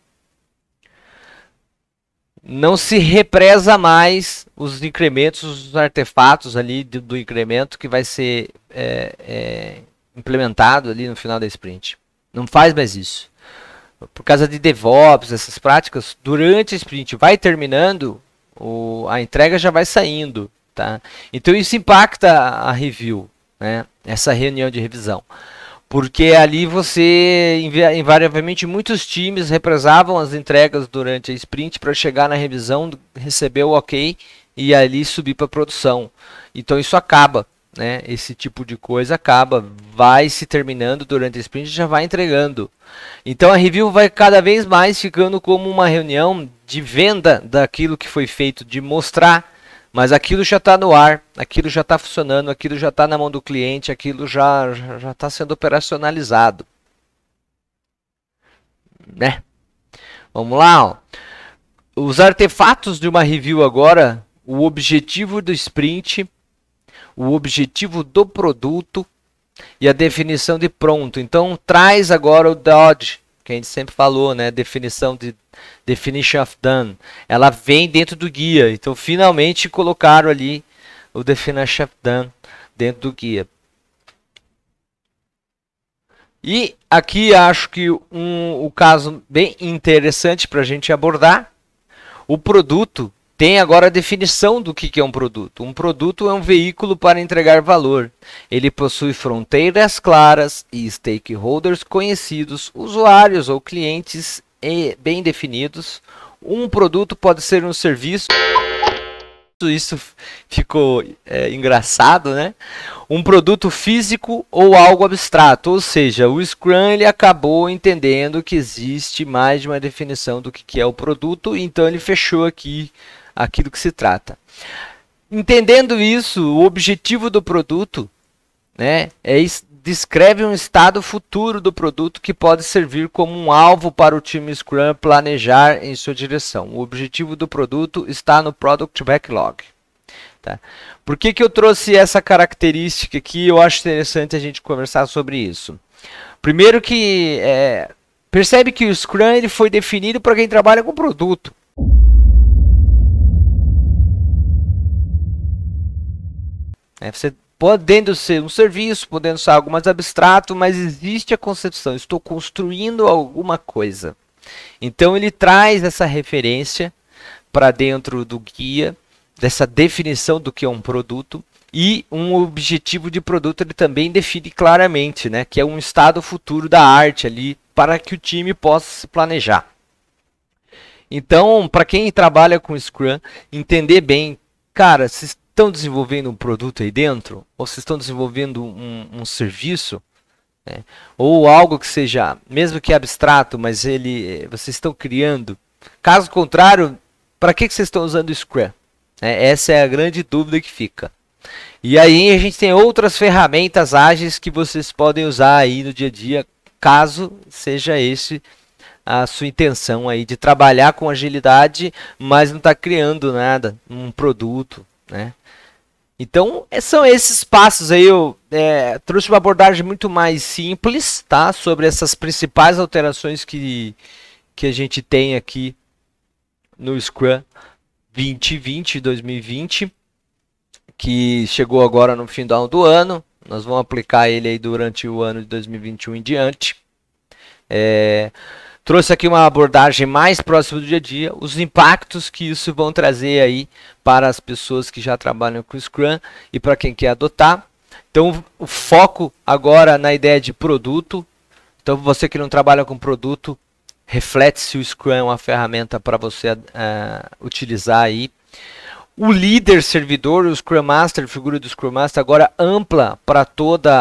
não se represa mais os incrementos, os artefatos ali do, do incremento que vai ser é, é, implementado ali no final da sprint. Não faz mais isso. Por causa de DevOps, essas práticas, durante a sprint vai terminando, o, a entrega já vai saindo. Tá? Então isso impacta a review, né? essa reunião de revisão. Porque ali você, invariavelmente, muitos times represavam as entregas durante a sprint para chegar na revisão, receber o ok e ali subir para produção. Então isso acaba, né? Esse tipo de coisa acaba, vai se terminando durante a sprint, e já vai entregando. Então a review vai cada vez mais ficando como uma reunião de venda daquilo que foi feito, de mostrar mas aquilo já está no ar, aquilo já está funcionando, aquilo já está na mão do cliente, aquilo já já está sendo operacionalizado, né? Vamos lá, ó. os artefatos de uma review agora, o objetivo do sprint, o objetivo do produto e a definição de pronto. Então traz agora o Dodge que a gente sempre falou, né? Definição de definition of done, ela vem dentro do guia. Então, finalmente colocaram ali o definition of done dentro do guia. E aqui acho que um o um caso bem interessante para a gente abordar o produto tem agora a definição do que é um produto. Um produto é um veículo para entregar valor. Ele possui fronteiras claras e stakeholders conhecidos, usuários ou clientes bem definidos. Um produto pode ser um serviço. Isso ficou é, engraçado, né? Um produto físico ou algo abstrato. Ou seja, o Scrum ele acabou entendendo que existe mais de uma definição do que é o produto, então ele fechou aqui aquilo que se trata. Entendendo isso, o objetivo do produto né, é descreve um estado futuro do produto que pode servir como um alvo para o time Scrum planejar em sua direção. O objetivo do produto está no Product Backlog. Tá? Por que, que eu trouxe essa característica aqui? Eu acho interessante a gente conversar sobre isso. Primeiro que é, percebe que o Scrum ele foi definido para quem trabalha com produto. É, você podendo ser um serviço, podendo ser algo mais abstrato, mas existe a concepção, estou construindo alguma coisa. Então ele traz essa referência para dentro do guia, dessa definição do que é um produto e um objetivo de produto ele também define claramente, né, que é um estado futuro da arte ali para que o time possa se planejar. Então, para quem trabalha com Scrum, entender bem, cara, se estão desenvolvendo um produto aí dentro, ou se estão desenvolvendo um, um serviço, né? ou algo que seja, mesmo que abstrato, mas ele, eh, vocês estão criando. Caso contrário, para que, que vocês estão usando o Scrum? É, essa é a grande dúvida que fica. E aí a gente tem outras ferramentas ágeis que vocês podem usar aí no dia a dia, caso seja esse a sua intenção aí de trabalhar com agilidade, mas não está criando nada, um produto, né? Então, é, são esses passos aí. Eu é, trouxe uma abordagem muito mais simples, tá? Sobre essas principais alterações que, que a gente tem aqui no Scrum 2020, 2020, que chegou agora no final do ano. Nós vamos aplicar ele aí durante o ano de 2021 em diante. É, trouxe aqui uma abordagem mais próxima do dia a dia, os impactos que isso vão trazer aí para as pessoas que já trabalham com Scrum e para quem quer adotar. Então, o foco agora na ideia de produto. Então, você que não trabalha com produto, reflete se o Scrum é uma ferramenta para você uh, utilizar aí o líder servidor, o Scrum Master, figura do Scrum Master agora ampla para toda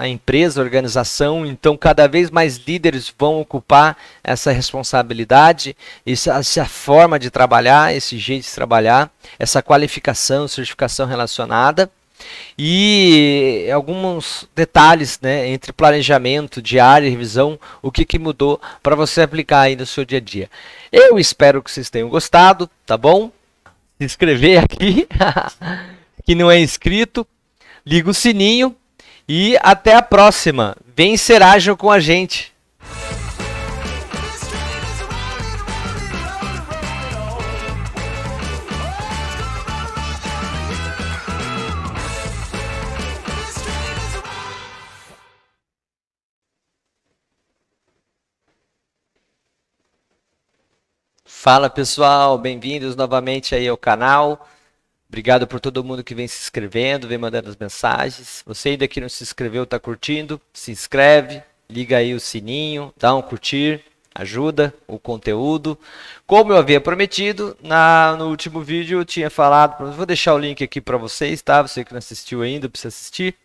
a empresa, organização, então cada vez mais líderes vão ocupar essa responsabilidade, essa, essa forma de trabalhar, esse jeito de trabalhar, essa qualificação, certificação relacionada e alguns detalhes né, entre planejamento, diário e revisão, o que, que mudou para você aplicar aí no seu dia a dia. Eu espero que vocês tenham gostado, tá bom? se inscrever aqui, *laughs* que não é inscrito, liga o sininho e até a próxima. Vem ser ágil com a gente. Fala pessoal, bem-vindos novamente aí ao canal. Obrigado por todo mundo que vem se inscrevendo, vem mandando as mensagens. Você ainda que não se inscreveu, está curtindo, se inscreve, liga aí o sininho, dá um curtir, ajuda o conteúdo. Como eu havia prometido, na, no último vídeo eu tinha falado, vou deixar o link aqui para vocês, tá? Você que não assistiu ainda, precisa assistir.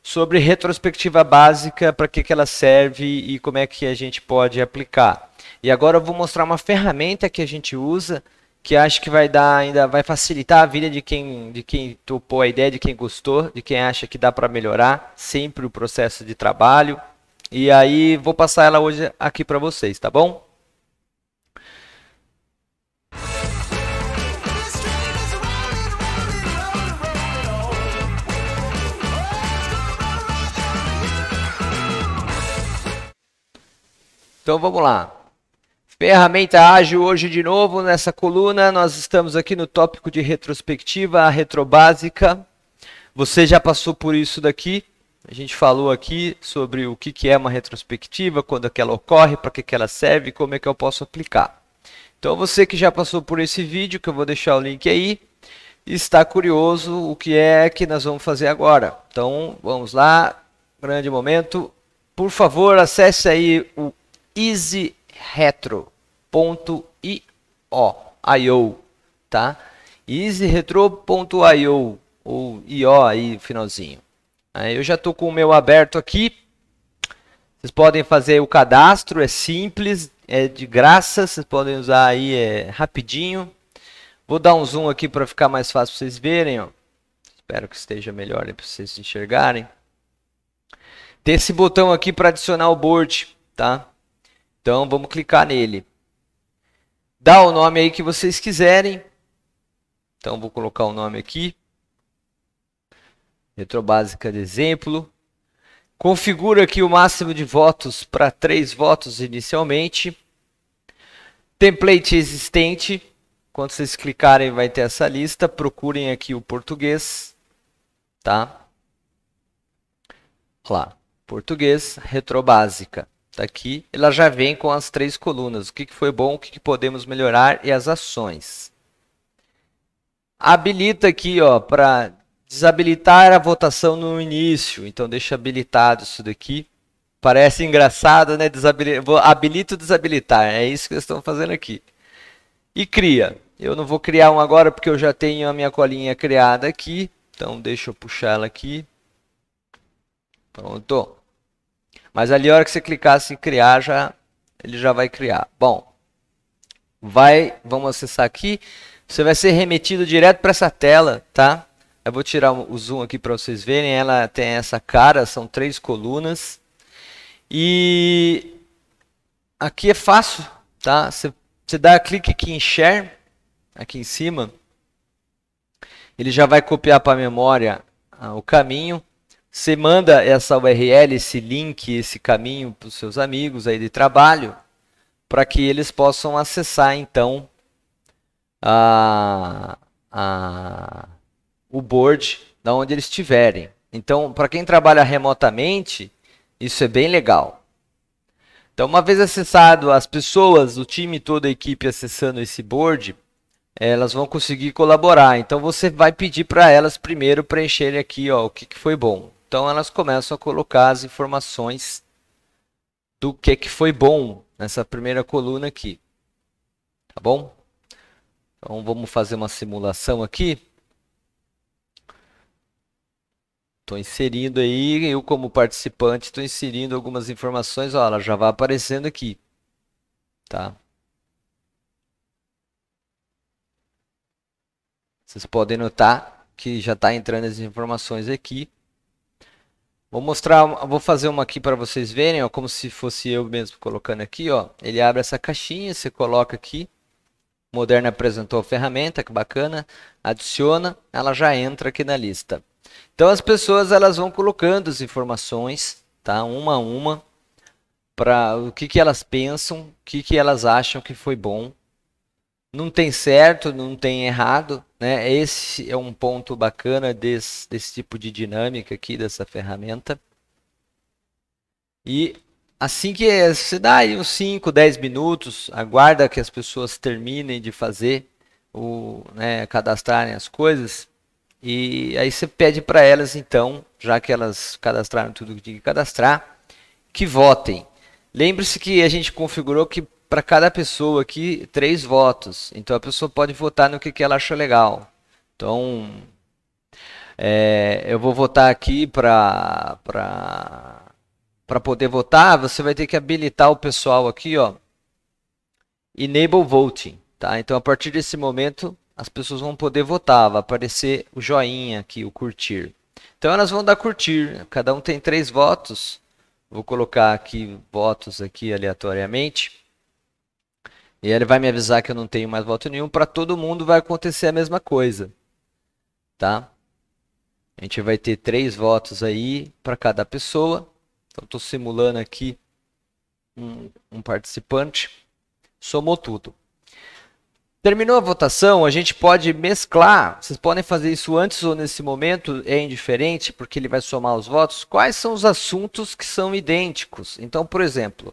Sobre retrospectiva básica, para que, que ela serve e como é que a gente pode aplicar. E agora eu vou mostrar uma ferramenta que a gente usa que acho que vai dar ainda vai facilitar a vida de quem de quem topou a ideia, de quem gostou, de quem acha que dá para melhorar sempre o processo de trabalho. E aí vou passar ela hoje aqui para vocês, tá bom? Então vamos lá. Ferramenta ágil hoje de novo nessa coluna. Nós estamos aqui no tópico de retrospectiva, a retrobásica. Você já passou por isso daqui. A gente falou aqui sobre o que é uma retrospectiva, quando é que ela ocorre, para que ela serve, como é que eu posso aplicar. Então você que já passou por esse vídeo, que eu vou deixar o link aí, está curioso o que é que nós vamos fazer agora. Então vamos lá, grande momento. Por favor, acesse aí o Easy Retro easyretro.io, tá? easyretro.io ou io aí finalzinho. Aí eu já estou com o meu aberto aqui. Vocês podem fazer o cadastro, é simples, é de graça, vocês podem usar aí é rapidinho. Vou dar um zoom aqui para ficar mais fácil para vocês verem, ó. Espero que esteja melhor para vocês enxergarem. Tem esse botão aqui para adicionar o board, tá? Então vamos clicar nele. Dá o nome aí que vocês quiserem. Então vou colocar o um nome aqui. Retrobásica de exemplo. Configura aqui o máximo de votos para três votos inicialmente. Template existente. Quando vocês clicarem vai ter essa lista. Procurem aqui o português. Tá? Lá. Português, retrobásica. Tá aqui. Ela já vem com as três colunas: o que, que foi bom, o que, que podemos melhorar e as ações. Habilita aqui, ó, para desabilitar a votação no início. Então deixa habilitado isso daqui. Parece engraçado, né? Desabil... ou desabilitar. É isso que eles estão fazendo aqui. E cria. Eu não vou criar um agora porque eu já tenho a minha colinha criada aqui. Então deixa eu puxar ela aqui. Pronto. Mas ali a hora que você clicar em assim, criar, já ele já vai criar. Bom, vai, vamos acessar aqui. Você vai ser remetido direto para essa tela, tá? Eu vou tirar o zoom aqui para vocês verem. Ela tem essa cara, são três colunas. E aqui é fácil, tá? Você, você dá clique aqui em Share, aqui em cima. Ele já vai copiar para a memória ah, o caminho. Você manda essa URL, esse link, esse caminho para os seus amigos aí de trabalho, para que eles possam acessar então a, a, o board da onde eles estiverem. Então, para quem trabalha remotamente, isso é bem legal. Então, uma vez acessado as pessoas, o time, toda a equipe acessando esse board, elas vão conseguir colaborar. Então, você vai pedir para elas primeiro preencherem aqui ó, o que, que foi bom. Então elas começam a colocar as informações do que, que foi bom nessa primeira coluna aqui. Tá bom? Então vamos fazer uma simulação aqui. Estou inserindo aí, eu como participante estou inserindo algumas informações, ó, ela já vai aparecendo aqui. Tá? Vocês podem notar que já está entrando as informações aqui. Vou mostrar, vou fazer uma aqui para vocês verem, ó, como se fosse eu mesmo colocando aqui, ó. Ele abre essa caixinha, você coloca aqui. Moderna apresentou a ferramenta, que bacana. Adiciona, ela já entra aqui na lista. Então as pessoas elas vão colocando as informações, tá, uma a uma, para o que que elas pensam, o que que elas acham que foi bom não tem certo, não tem errado, né? Esse é um ponto bacana desse, desse tipo de dinâmica aqui dessa ferramenta. E assim que você dá aí uns 5, 10 minutos, aguarda que as pessoas terminem de fazer o, né, cadastrarem as coisas. E aí você pede para elas, então, já que elas cadastraram tudo que tinha que cadastrar, que votem. Lembre-se que a gente configurou que para cada pessoa aqui três votos. Então a pessoa pode votar no que, que ela acha legal. Então é, eu vou votar aqui para para poder votar. Você vai ter que habilitar o pessoal aqui, ó, enable voting, tá? Então a partir desse momento as pessoas vão poder votar, vai aparecer o joinha aqui, o curtir. Então elas vão dar curtir. Cada um tem três votos. Vou colocar aqui votos aqui aleatoriamente. E ele vai me avisar que eu não tenho mais voto nenhum. Para todo mundo vai acontecer a mesma coisa. Tá? A gente vai ter três votos aí para cada pessoa. Então, estou simulando aqui um, um participante. Somou tudo. Terminou a votação, a gente pode mesclar. Vocês podem fazer isso antes ou nesse momento, é indiferente, porque ele vai somar os votos. Quais são os assuntos que são idênticos? Então, por exemplo,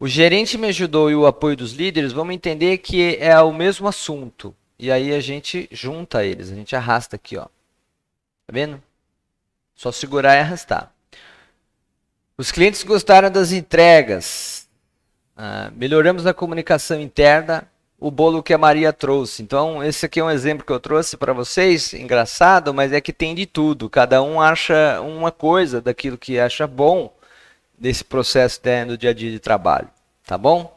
o gerente me ajudou e o apoio dos líderes, vamos entender que é o mesmo assunto. E aí a gente junta eles, a gente arrasta aqui, ó. Tá vendo? Só segurar e arrastar. Os clientes gostaram das entregas. Ah, melhoramos a comunicação interna. O bolo que a Maria trouxe. Então, esse aqui é um exemplo que eu trouxe para vocês. Engraçado, mas é que tem de tudo. Cada um acha uma coisa daquilo que acha bom desse processo no dia a dia de trabalho, tá bom?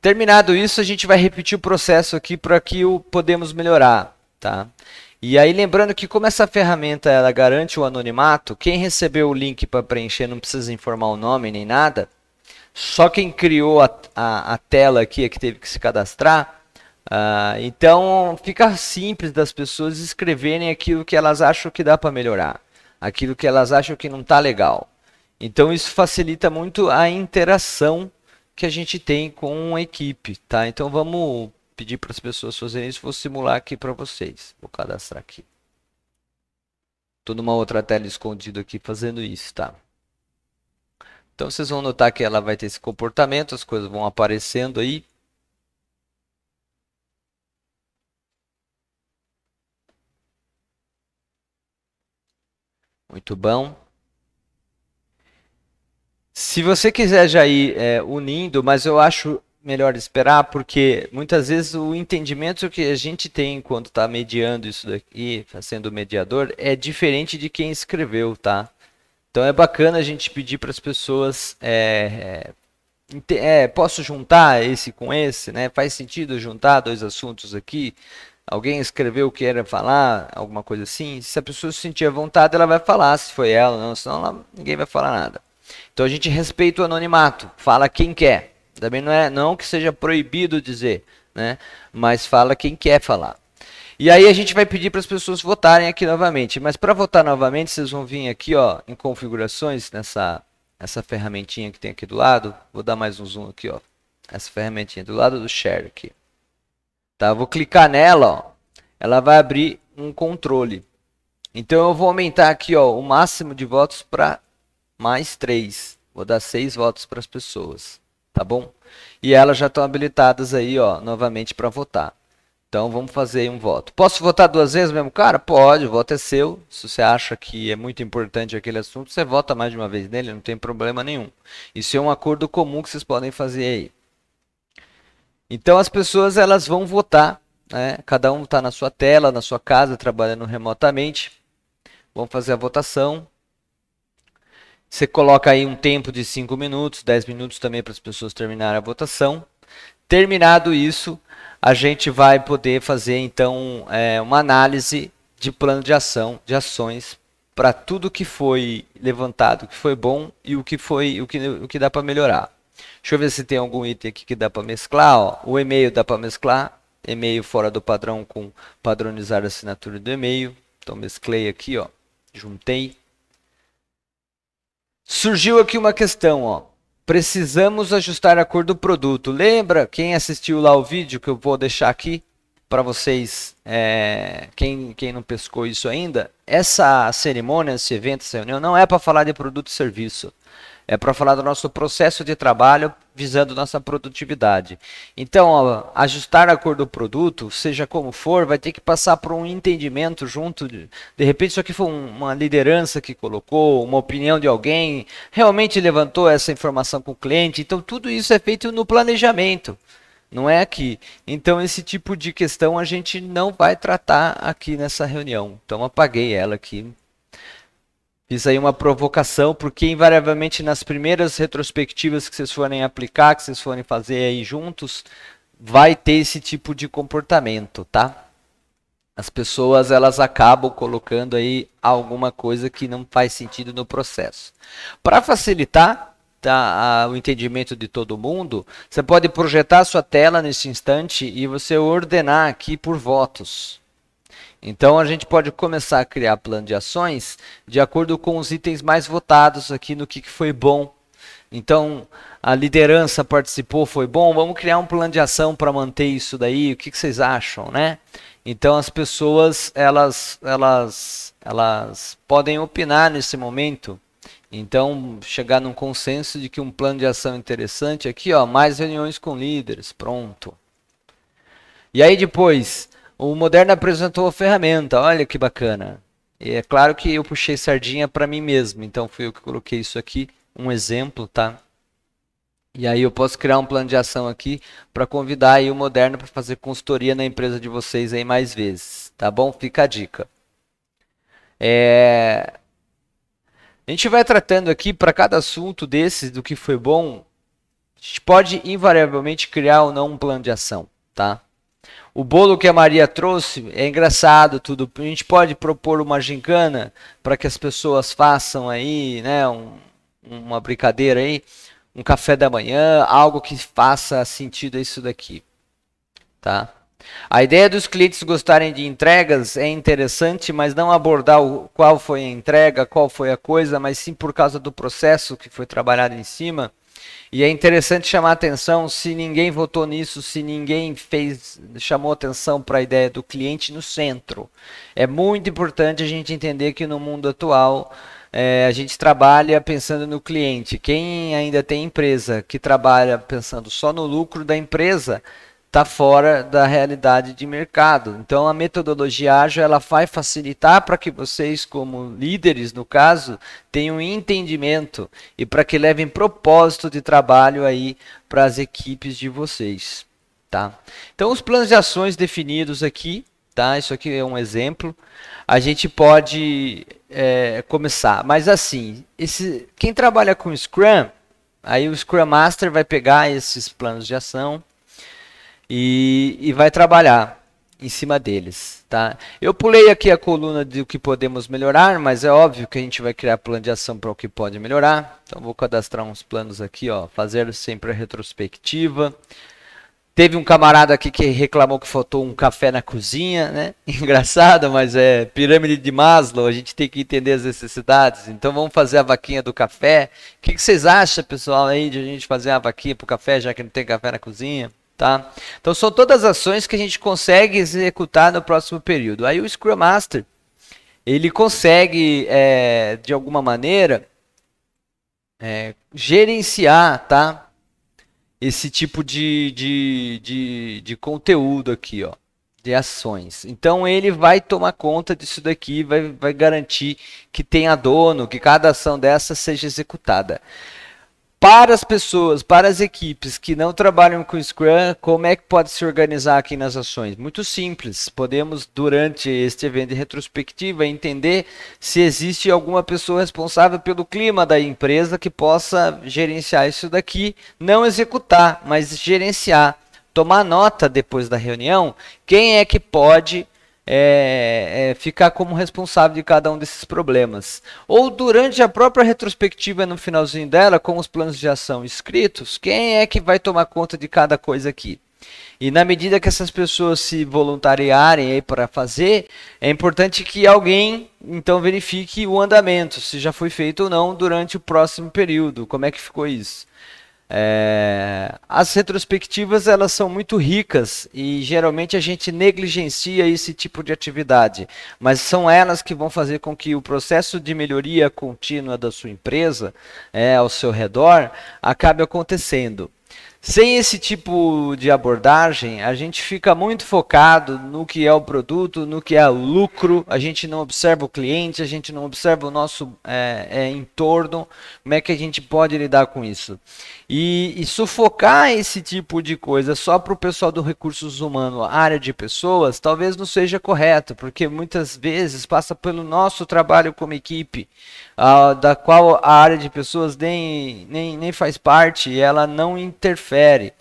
Terminado isso, a gente vai repetir o processo aqui para que o podemos melhorar, tá? E aí lembrando que como essa ferramenta ela garante o anonimato, quem recebeu o link para preencher não precisa informar o nome nem nada. Só quem criou a, a, a tela aqui é que teve que se cadastrar. Ah, então fica simples das pessoas escreverem aquilo que elas acham que dá para melhorar, aquilo que elas acham que não está legal. Então isso facilita muito a interação que a gente tem com a equipe, tá? Então vamos pedir para as pessoas fazerem isso, vou simular aqui para vocês. Vou cadastrar aqui. Tô numa outra tela escondida aqui fazendo isso, tá? Então vocês vão notar que ela vai ter esse comportamento, as coisas vão aparecendo aí, Muito bom. Se você quiser já ir é, unindo, mas eu acho melhor esperar, porque muitas vezes o entendimento que a gente tem quando está mediando isso daqui, tá sendo mediador, é diferente de quem escreveu, tá? Então é bacana a gente pedir para as pessoas. É, é, é, posso juntar esse com esse, né? Faz sentido juntar dois assuntos aqui? Alguém escreveu o que era falar, alguma coisa assim? Se a pessoa se sentir à vontade, ela vai falar se foi ela, não, senão ela, ninguém vai falar nada. Então a gente respeita o anonimato, fala quem quer. Também não é não que seja proibido dizer, né? Mas fala quem quer falar. E aí a gente vai pedir para as pessoas votarem aqui novamente. Mas para votar novamente, vocês vão vir aqui, ó, em configurações nessa essa ferramentinha que tem aqui do lado. Vou dar mais um zoom aqui, ó. Essa ferramentinha do lado do share aqui. Tá, vou clicar nela, ó. Ela vai abrir um controle. Então eu vou aumentar aqui, ó, o máximo de votos para mais três. Vou dar seis votos para as pessoas, tá bom? E elas já estão habilitadas aí, ó, novamente para votar. Então vamos fazer um voto. Posso votar duas vezes mesmo, cara? Pode, o voto é seu. Se você acha que é muito importante aquele assunto, você vota mais de uma vez nele, não tem problema nenhum. Isso é um acordo comum que vocês podem fazer aí. Então as pessoas elas vão votar, né? Cada um está na sua tela, na sua casa, trabalhando remotamente. Vão fazer a votação. Você coloca aí um tempo de 5 minutos, 10 minutos também para as pessoas terminarem a votação. Terminado isso, a gente vai poder fazer então é, uma análise de plano de ação, de ações para tudo que foi levantado, que foi bom e o que foi o que, o que dá para melhorar. Deixa eu ver se tem algum item aqui que dá para mesclar. Ó. O e-mail dá para mesclar. E-mail fora do padrão com padronizar a assinatura do e-mail. Então mesclei aqui, ó. Juntei. Surgiu aqui uma questão, ó. Precisamos ajustar a cor do produto. Lembra quem assistiu lá o vídeo que eu vou deixar aqui para vocês, é, quem, quem não pescou isso ainda? Essa cerimônia, esse evento, essa reunião não é para falar de produto e serviço é para falar do nosso processo de trabalho visando nossa produtividade. Então, ó, ajustar a cor do produto, seja como for, vai ter que passar por um entendimento junto. De, de repente, isso aqui foi um, uma liderança que colocou, uma opinião de alguém, realmente levantou essa informação com o cliente. Então, tudo isso é feito no planejamento. Não é aqui. Então, esse tipo de questão a gente não vai tratar aqui nessa reunião. Então, apaguei ela aqui Fiz aí uma provocação, porque invariavelmente nas primeiras retrospectivas que vocês forem aplicar, que vocês forem fazer aí juntos, vai ter esse tipo de comportamento, tá? As pessoas elas acabam colocando aí alguma coisa que não faz sentido no processo. Para facilitar tá, a, o entendimento de todo mundo, você pode projetar a sua tela nesse instante e você ordenar aqui por votos. Então a gente pode começar a criar plano de ações de acordo com os itens mais votados aqui no que, que foi bom. Então a liderança participou, foi bom, vamos criar um plano de ação para manter isso daí, o que, que vocês acham, né? Então as pessoas elas, elas, elas podem opinar nesse momento. Então, chegar num consenso de que um plano de ação interessante aqui, ó, mais reuniões com líderes, pronto. E aí depois, o Moderna apresentou a ferramenta, olha que bacana. E é claro que eu puxei sardinha para mim mesmo, então fui eu que coloquei isso aqui, um exemplo, tá? E aí eu posso criar um plano de ação aqui para convidar aí o Moderna para fazer consultoria na empresa de vocês aí mais vezes, tá bom? Fica a dica. É... A gente vai tratando aqui para cada assunto desses do que foi bom, a gente pode invariavelmente criar ou não um plano de ação, tá? O bolo que a Maria trouxe é engraçado tudo. A gente pode propor uma gincana para que as pessoas façam aí, né, um, uma brincadeira aí, um café da manhã, algo que faça sentido isso daqui, tá? A ideia dos clientes gostarem de entregas é interessante, mas não abordar o, qual foi a entrega, qual foi a coisa, mas sim por causa do processo que foi trabalhado em cima e é interessante chamar atenção se ninguém votou nisso, se ninguém fez chamou atenção para a ideia do cliente no centro. É muito importante a gente entender que no mundo atual é, a gente trabalha pensando no cliente. Quem ainda tem empresa que trabalha pensando só no lucro da empresa está fora da realidade de mercado. Então a metodologia ágil ela vai facilitar para que vocês como líderes, no caso, tenham entendimento e para que levem propósito de trabalho aí para as equipes de vocês, tá? Então os planos de ações definidos aqui, tá? Isso aqui é um exemplo. A gente pode é, começar, mas assim, esse quem trabalha com Scrum, aí o Scrum Master vai pegar esses planos de ação e, e vai trabalhar em cima deles, tá? Eu pulei aqui a coluna do que podemos melhorar, mas é óbvio que a gente vai criar plano de ação para o que pode melhorar. Então vou cadastrar uns planos aqui, ó, fazer sempre a retrospectiva. Teve um camarada aqui que reclamou que faltou um café na cozinha, né? *laughs* Engraçado, mas é pirâmide de Maslow, a gente tem que entender as necessidades. Então vamos fazer a vaquinha do café. O que, que vocês acham, pessoal, aí, de a gente fazer a vaquinha pro café, já que não tem café na cozinha? Tá? Então são todas as ações que a gente consegue executar no próximo período. Aí o Scrum Master ele consegue é, de alguma maneira é, gerenciar, tá? Esse tipo de, de, de, de, conteúdo aqui, ó, de ações. Então ele vai tomar conta disso daqui, vai, vai garantir que tenha dono, que cada ação dessa seja executada para as pessoas, para as equipes que não trabalham com Scrum, como é que pode se organizar aqui nas ações? Muito simples. Podemos, durante este evento de retrospectiva, entender se existe alguma pessoa responsável pelo clima da empresa que possa gerenciar isso daqui, não executar, mas gerenciar. Tomar nota depois da reunião, quem é que pode é, é, ficar como responsável de cada um desses problemas. Ou durante a própria retrospectiva, no finalzinho dela, com os planos de ação escritos, quem é que vai tomar conta de cada coisa aqui? E na medida que essas pessoas se voluntariarem para fazer, é importante que alguém então verifique o andamento, se já foi feito ou não durante o próximo período, como é que ficou isso. É, as retrospectivas elas são muito ricas e geralmente a gente negligencia esse tipo de atividade, mas são elas que vão fazer com que o processo de melhoria contínua da sua empresa é, ao seu redor acabe acontecendo. Sem esse tipo de abordagem, a gente fica muito focado no que é o produto, no que é o lucro, a gente não observa o cliente, a gente não observa o nosso é, é, entorno, como é que a gente pode lidar com isso. E, e sufocar esse tipo de coisa só para o pessoal do recursos humanos, área de pessoas, talvez não seja correto, porque muitas vezes passa pelo nosso trabalho como equipe, a, ah, da qual a área de pessoas nem, nem, nem faz parte, ela não interfere interfere.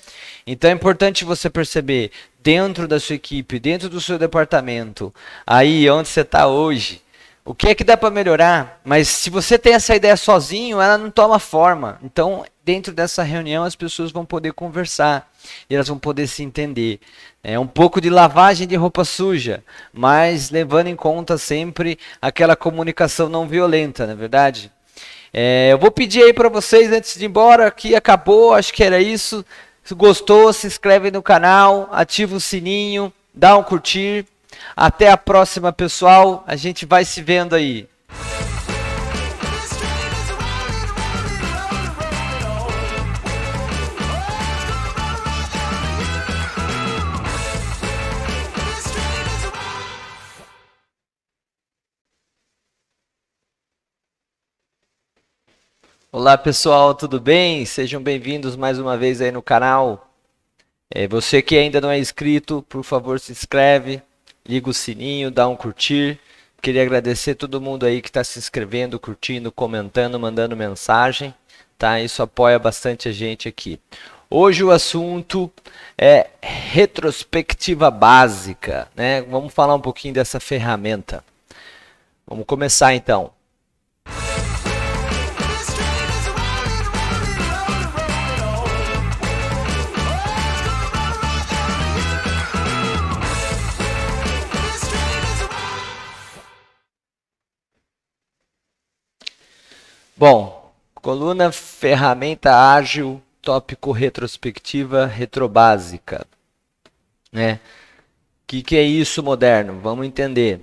Então é importante você perceber dentro da sua equipe, dentro do seu departamento, aí onde você está hoje, o que é que dá para melhorar. Mas se você tem essa ideia sozinho, ela não toma forma. Então, dentro dessa reunião, as pessoas vão poder conversar e elas vão poder se entender. É um pouco de lavagem de roupa suja, mas levando em conta sempre aquela comunicação não violenta, na é verdade? É, eu vou pedir aí para vocês antes de ir embora que acabou, acho que era isso. Se gostou, se inscreve no canal, ativa o sininho, dá um curtir. Até a próxima, pessoal. A gente vai se vendo aí. Olá pessoal, tudo bem? Sejam bem-vindos mais uma vez aí no canal. É, você que ainda não é inscrito, por favor se inscreve, liga o sininho, dá um curtir. Queria agradecer todo mundo aí que está se inscrevendo, curtindo, comentando, mandando mensagem, tá? Isso apoia bastante a gente aqui. Hoje o assunto é retrospectiva básica, né? Vamos falar um pouquinho dessa ferramenta. Vamos começar então. Bom, coluna ferramenta ágil, tópico retrospectiva retrobásica. Né? O que, que é isso moderno? Vamos entender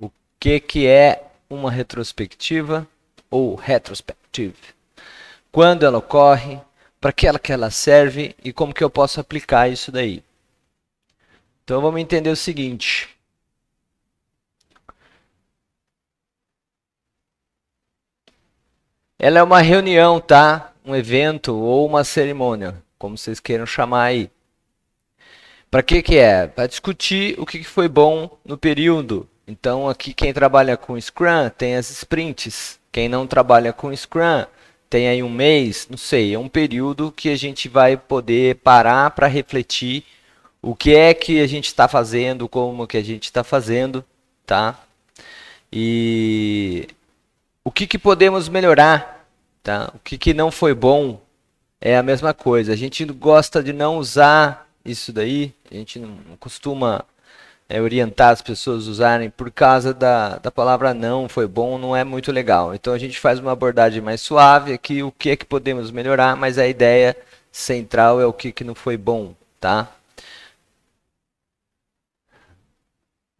o que, que é uma retrospectiva ou retrospective. Quando ela ocorre, para que ela, que ela serve e como que eu posso aplicar isso daí. Então vamos entender o seguinte. Ela é uma reunião, tá? Um evento ou uma cerimônia, como vocês queiram chamar aí. Para que que é? Para discutir o que foi bom no período. Então aqui quem trabalha com Scrum tem as sprints. Quem não trabalha com Scrum tem aí um mês, não sei, é um período que a gente vai poder parar para refletir o que é que a gente está fazendo, como que a gente está fazendo, tá? E o que, que podemos melhorar? Tá? O que, que não foi bom é a mesma coisa. A gente gosta de não usar isso daí, a gente não costuma é, orientar as pessoas usarem por causa da, da palavra não foi bom, não é muito legal. Então a gente faz uma abordagem mais suave aqui, o que é que podemos melhorar, mas a ideia central é o que, que não foi bom, tá?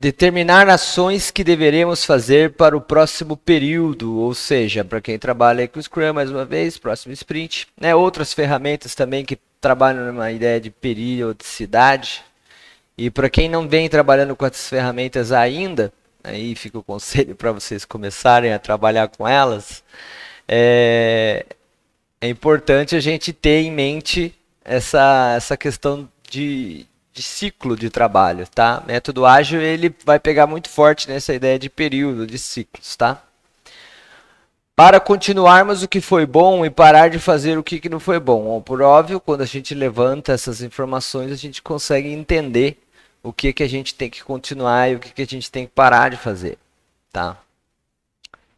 Determinar ações que deveremos fazer para o próximo período, ou seja, para quem trabalha com Scrum, mais uma vez, próximo sprint. Né? Outras ferramentas também que trabalham numa ideia de periodicidade. E para quem não vem trabalhando com essas ferramentas ainda, aí fica o conselho para vocês começarem a trabalhar com elas. É, é importante a gente ter em mente essa, essa questão de, de ciclo de trabalho, tá? Método ágil ele vai pegar muito forte nessa ideia de período, de ciclos, tá? Para continuarmos o que foi bom e parar de fazer o que, não foi bom. Por óbvio, quando a gente levanta essas informações, a gente consegue entender o que, que a gente tem que continuar e o que, que a gente tem que parar de fazer, tá?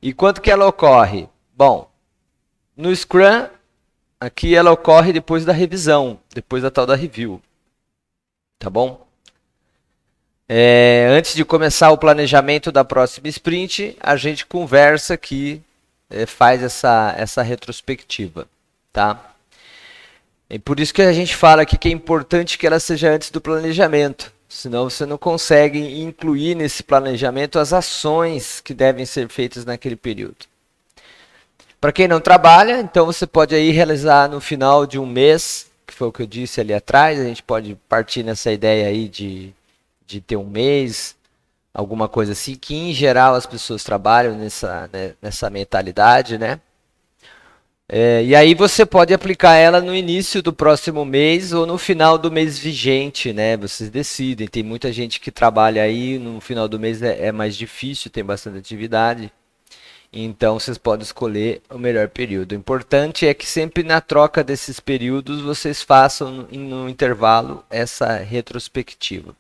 E quando que ela ocorre? Bom, no Scrum, aqui ela ocorre depois da revisão, depois da tal da review tá bom? É, antes de começar o planejamento da próxima sprint, a gente conversa aqui, é, faz essa, essa retrospectiva, tá? E por isso que a gente fala aqui que é importante que ela seja antes do planejamento, senão você não consegue incluir nesse planejamento as ações que devem ser feitas naquele período. Para quem não trabalha, então você pode aí realizar no final de um mês que foi o que eu disse ali atrás, a gente pode partir nessa ideia aí de, de ter um mês, alguma coisa assim, que em geral as pessoas trabalham nessa, né, nessa mentalidade, né? É, e aí você pode aplicar ela no início do próximo mês ou no final do mês vigente, né? Vocês decidem. Tem muita gente que trabalha aí no final do mês é, é mais difícil, tem bastante atividade. Então vocês podem escolher o melhor período. O importante é que sempre na troca desses períodos vocês façam no intervalo essa retrospectiva.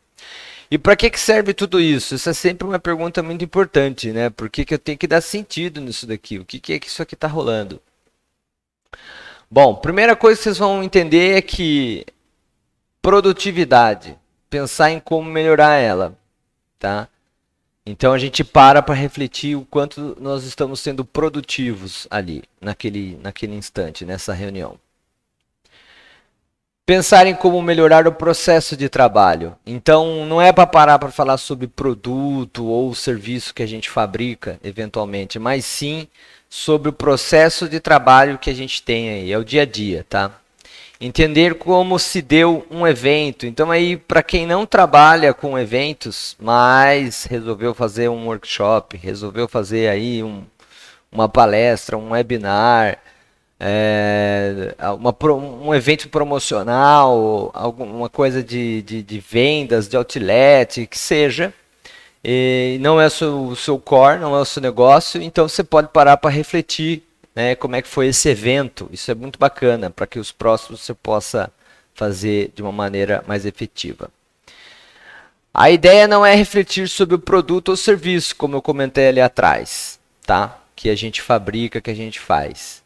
E para que, que serve tudo isso? Isso é sempre uma pergunta muito importante, né? Por que, que eu tenho que dar sentido nisso daqui? O que, que é que isso aqui está rolando? Bom, primeira coisa que vocês vão entender é que produtividade, pensar em como melhorar ela, tá? Então a gente para para refletir o quanto nós estamos sendo produtivos ali, naquele, naquele instante, nessa reunião. Pensar em como melhorar o processo de trabalho. Então não é para parar para falar sobre produto ou serviço que a gente fabrica eventualmente, mas sim sobre o processo de trabalho que a gente tem aí, é o dia a dia, tá? entender como se deu um evento. Então aí para quem não trabalha com eventos, mas resolveu fazer um workshop, resolveu fazer aí um, uma palestra, um webinar, é, uma, um evento promocional, alguma coisa de, de, de vendas, de outlet, que seja. E não é o seu, o seu core, não é o seu negócio, então você pode parar para refletir né, como é que foi esse evento. Isso é muito bacana para que os próximos você possa fazer de uma maneira mais efetiva. A ideia não é refletir sobre o produto ou serviço, como eu comentei ali atrás, tá? Que a gente fabrica, que a gente faz.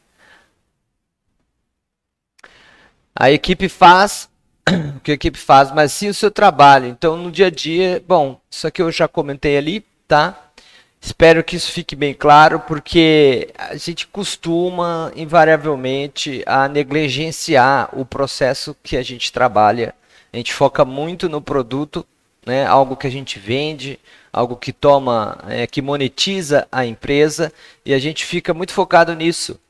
A equipe faz *coughs* o que a equipe faz, mas sim o seu trabalho. Então, no dia a dia, bom, isso aqui eu já comentei ali, tá? Espero que isso fique bem claro, porque a gente costuma, invariavelmente, a negligenciar o processo que a gente trabalha. A gente foca muito no produto, né? algo que a gente vende, algo que toma, é, que monetiza a empresa, e a gente fica muito focado nisso,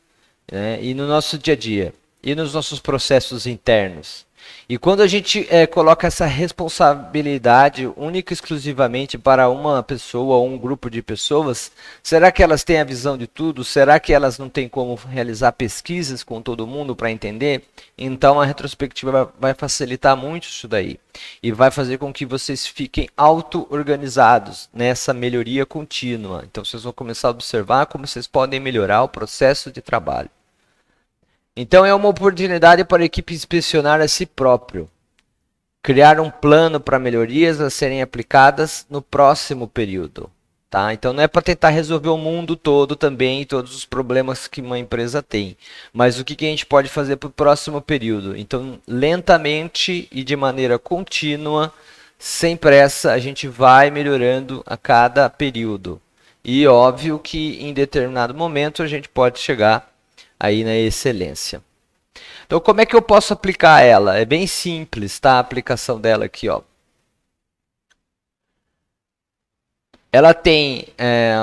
né? e no nosso dia a dia, e nos nossos processos internos. E quando a gente é, coloca essa responsabilidade única e exclusivamente para uma pessoa ou um grupo de pessoas, será que elas têm a visão de tudo? Será que elas não têm como realizar pesquisas com todo mundo para entender? Então a retrospectiva vai facilitar muito isso daí e vai fazer com que vocês fiquem auto-organizados nessa melhoria contínua. Então vocês vão começar a observar como vocês podem melhorar o processo de trabalho. Então é uma oportunidade para a equipe inspecionar a si próprio, criar um plano para melhorias a serem aplicadas no próximo período. Tá? Então não é para tentar resolver o mundo todo também e todos os problemas que uma empresa tem, mas o que, que a gente pode fazer para o próximo período. Então lentamente e de maneira contínua, sem pressa, a gente vai melhorando a cada período. E óbvio que em determinado momento a gente pode chegar aí na excelência. Então, como é que eu posso aplicar ela? É bem simples, tá? A aplicação dela aqui, ó. Ela tem... É,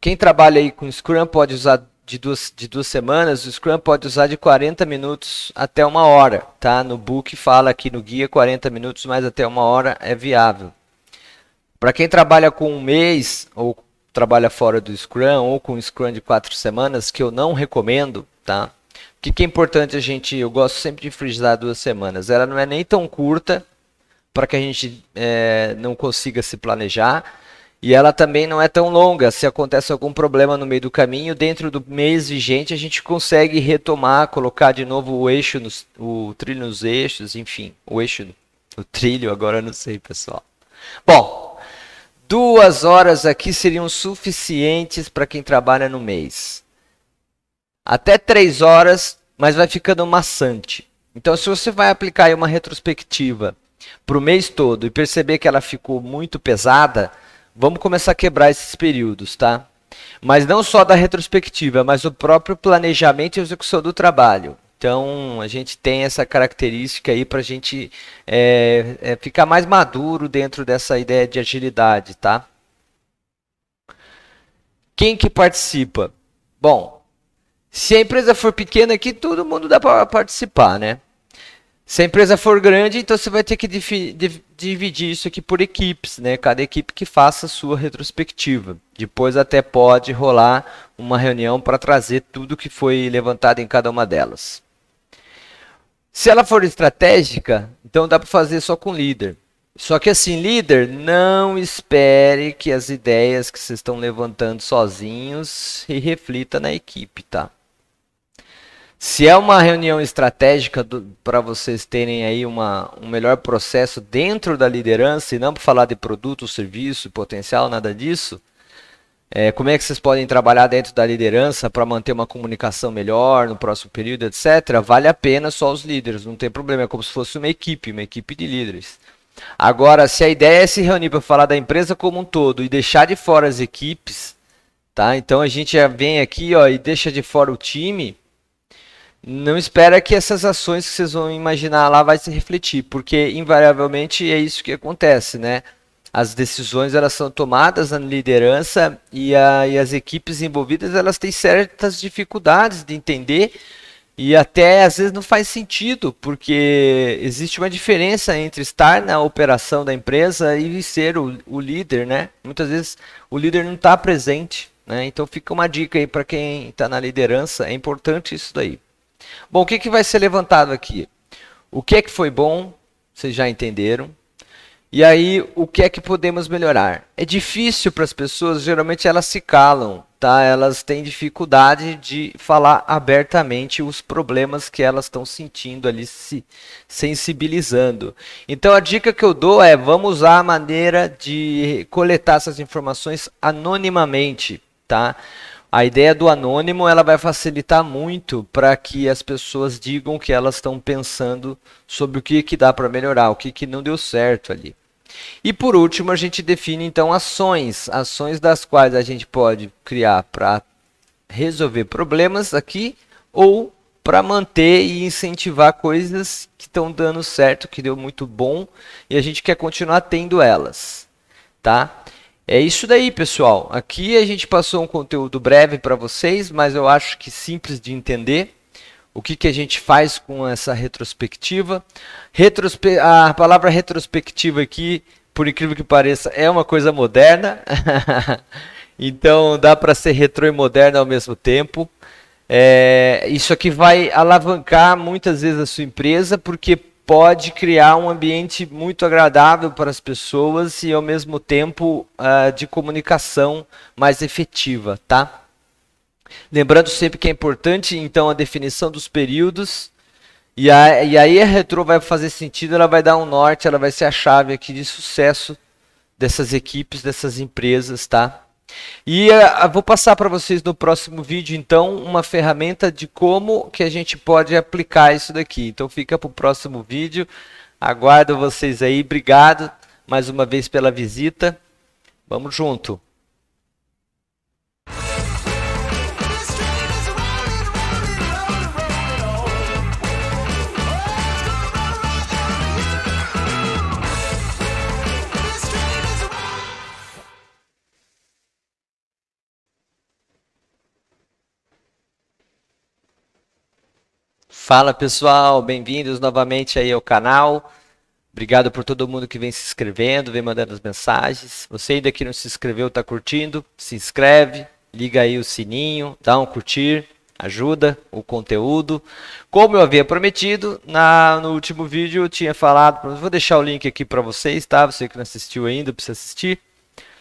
quem trabalha aí com Scrum pode usar de duas, de duas semanas, o Scrum pode usar de 40 minutos até uma hora, tá? No book fala aqui no guia 40 minutos, mas até uma hora é viável. Para quem trabalha com um mês, ou trabalha fora do Scrum, ou com um Scrum de quatro semanas, que eu não recomendo, tá? O que, que é importante a gente, eu gosto sempre de frisar duas semanas. Ela não é nem tão curta para que a gente é, não consiga se planejar. E ela também não é tão longa. Se acontece algum problema no meio do caminho, dentro do mês vigente, a gente consegue retomar, colocar de novo o eixo, nos, o trilho nos eixos, enfim, o eixo, o trilho, agora eu não sei, pessoal. Bom, duas horas aqui seriam suficientes para quem trabalha no mês até 3 horas, mas vai ficando maçante. Então, se você vai aplicar uma retrospectiva para o mês todo e perceber que ela ficou muito pesada, vamos começar a quebrar esses períodos, tá? Mas não só da retrospectiva, mas o próprio planejamento e execução do trabalho. Então, a gente tem essa característica aí para a gente é, é, ficar mais maduro dentro dessa ideia de agilidade, tá? Quem que participa? Bom, se a empresa for pequena aqui, todo mundo dá para participar, né? Se a empresa for grande, então você vai ter que dividir isso aqui por equipes, né? Cada equipe que faça a sua retrospectiva. Depois até pode rolar uma reunião para trazer tudo que foi levantado em cada uma delas. Se ela for estratégica, então dá para fazer só com líder. Só que assim, líder, não espere que as ideias que vocês estão levantando sozinhos e reflita na equipe, tá? Se é uma reunião estratégica para vocês terem aí uma, um melhor processo dentro da liderança e não para falar de produto, serviço, potencial, nada disso, é, como é que vocês podem trabalhar dentro da liderança para manter uma comunicação melhor no próximo período, etc., vale a pena só os líderes, não tem problema, é como se fosse uma equipe, uma equipe de líderes. Agora, se a ideia é se reunir para falar da empresa como um todo e deixar de fora as equipes, tá? Então a gente já vem aqui ó, e deixa de fora o time não espera que essas ações que vocês vão imaginar lá vai se refletir, porque invariavelmente é isso que acontece, né? As decisões elas são tomadas na liderança e, a, e as equipes envolvidas elas têm certas dificuldades de entender e até às vezes não faz sentido, porque existe uma diferença entre estar na operação da empresa e ser o, o líder, né? Muitas vezes o líder não está presente, né? Então fica uma dica aí para quem está na liderança, é importante isso daí. Bom, o que, que vai ser levantado aqui? O que é que foi bom, vocês já entenderam. E aí, o que é que podemos melhorar? É difícil para as pessoas, geralmente elas se calam, tá? Elas têm dificuldade de falar abertamente os problemas que elas estão sentindo ali, se sensibilizando. Então a dica que eu dou é: vamos usar a maneira de coletar essas informações anonimamente, tá? A ideia do anônimo ela vai facilitar muito para que as pessoas digam que elas estão pensando sobre o que, que dá para melhorar, o que, que não deu certo ali. E por último, a gente define então ações, ações das quais a gente pode criar para resolver problemas aqui ou para manter e incentivar coisas que estão dando certo, que deu muito bom e a gente quer continuar tendo elas, tá? É isso daí, pessoal. Aqui a gente passou um conteúdo breve para vocês, mas eu acho que simples de entender. O que, que a gente faz com essa retrospectiva? Retrospe a palavra retrospectiva aqui, por incrível que pareça, é uma coisa moderna. *laughs* então dá para ser retro e moderna ao mesmo tempo. É, isso aqui vai alavancar muitas vezes a sua empresa, porque pode criar um ambiente muito agradável para as pessoas e ao mesmo tempo uh, de comunicação mais efetiva, tá? Lembrando sempre que é importante então a definição dos períodos e, a, e aí a retro vai fazer sentido, ela vai dar um norte, ela vai ser a chave aqui de sucesso dessas equipes, dessas empresas, tá? E uh, vou passar para vocês no próximo vídeo, então, uma ferramenta de como que a gente pode aplicar isso daqui. Então fica para o próximo vídeo. Aguardo vocês aí. Obrigado mais uma vez pela visita. Vamos junto. Fala pessoal, bem-vindos novamente aí ao canal. Obrigado por todo mundo que vem se inscrevendo, vem mandando as mensagens. Você ainda que não se inscreveu, está curtindo, se inscreve, liga aí o sininho, dá um curtir, ajuda o conteúdo. Como eu havia prometido, na, no último vídeo eu tinha falado, vou deixar o link aqui para vocês, tá? Você que não assistiu ainda, precisa assistir.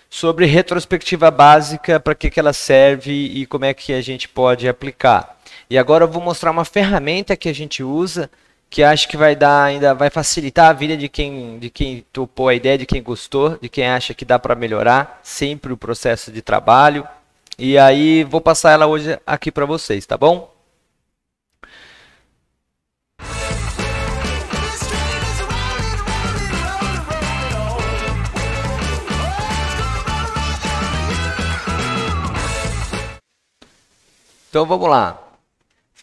Sobre retrospectiva básica, para que, que ela serve e como é que a gente pode aplicar. E agora eu vou mostrar uma ferramenta que a gente usa que acho que vai dar ainda vai facilitar a vida de quem de quem topou a ideia, de quem gostou, de quem acha que dá para melhorar sempre o processo de trabalho. E aí vou passar ela hoje aqui para vocês, tá bom? Então vamos lá.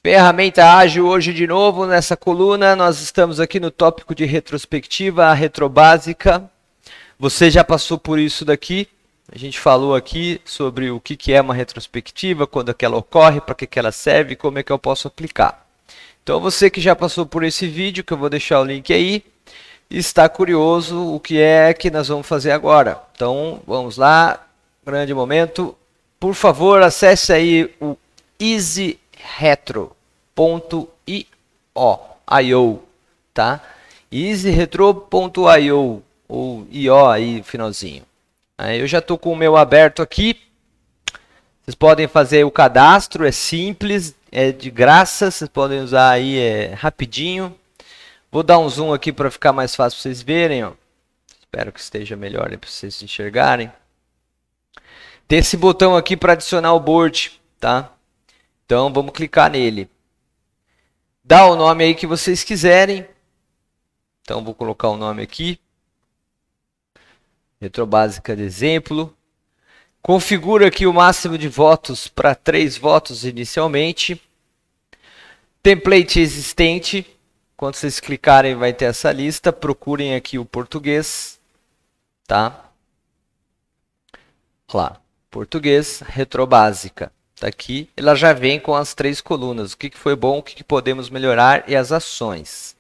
Ferramenta ágil hoje de novo nessa coluna. Nós estamos aqui no tópico de retrospectiva, a retrobásica. Você já passou por isso daqui. A gente falou aqui sobre o que é uma retrospectiva, quando é que ela ocorre, para que ela serve, como é que eu posso aplicar. Então você que já passou por esse vídeo, que eu vou deixar o link aí, está curioso o que é que nós vamos fazer agora. Então vamos lá, grande momento. Por favor, acesse aí o Easy Retro easyretro.io, tá? easyretro.io ou io aí finalzinho. Aí eu já estou com o meu aberto aqui. Vocês podem fazer o cadastro, é simples, é de graça, vocês podem usar aí é rapidinho. Vou dar um zoom aqui para ficar mais fácil para vocês verem, ó. Espero que esteja melhor para vocês enxergarem. Tem esse botão aqui para adicionar o board, tá? Então vamos clicar nele. Dá o nome aí que vocês quiserem. Então vou colocar o um nome aqui. Retrobásica de exemplo. Configura aqui o máximo de votos para três votos inicialmente. Template existente. Quando vocês clicarem vai ter essa lista. Procurem aqui o português. Tá? Lá. Português, retrobásica. Tá aqui. Ela já vem com as três colunas. O que, que foi bom, o que, que podemos melhorar e as ações.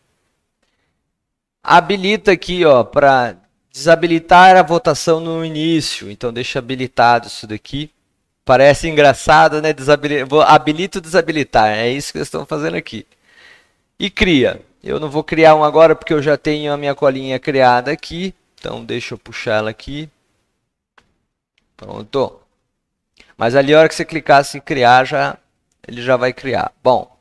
Habilita aqui, ó, para desabilitar a votação no início. Então deixa habilitado isso daqui. Parece engraçado, né? Desabil... ou desabilitar. É isso que eles estão fazendo aqui. E cria. Eu não vou criar um agora porque eu já tenho a minha colinha criada aqui. Então deixa eu puxar ela aqui. Pronto. Mas ali a hora que você clicar em assim, criar, já ele já vai criar. Bom,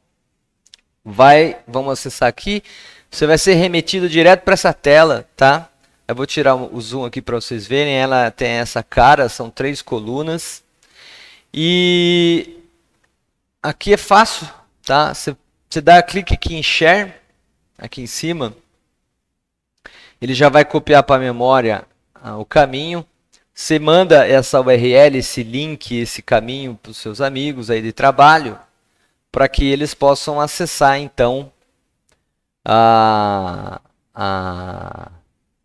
vai, vamos acessar aqui. Você vai ser remetido direto para essa tela, tá? Eu vou tirar o zoom aqui para vocês verem. Ela tem essa cara, são três colunas. E aqui é fácil, tá? Você, você dá clique aqui em Share, aqui em cima. Ele já vai copiar para a memória ah, o caminho. Você manda essa URL, esse link, esse caminho para os seus amigos aí de trabalho, para que eles possam acessar então a, a,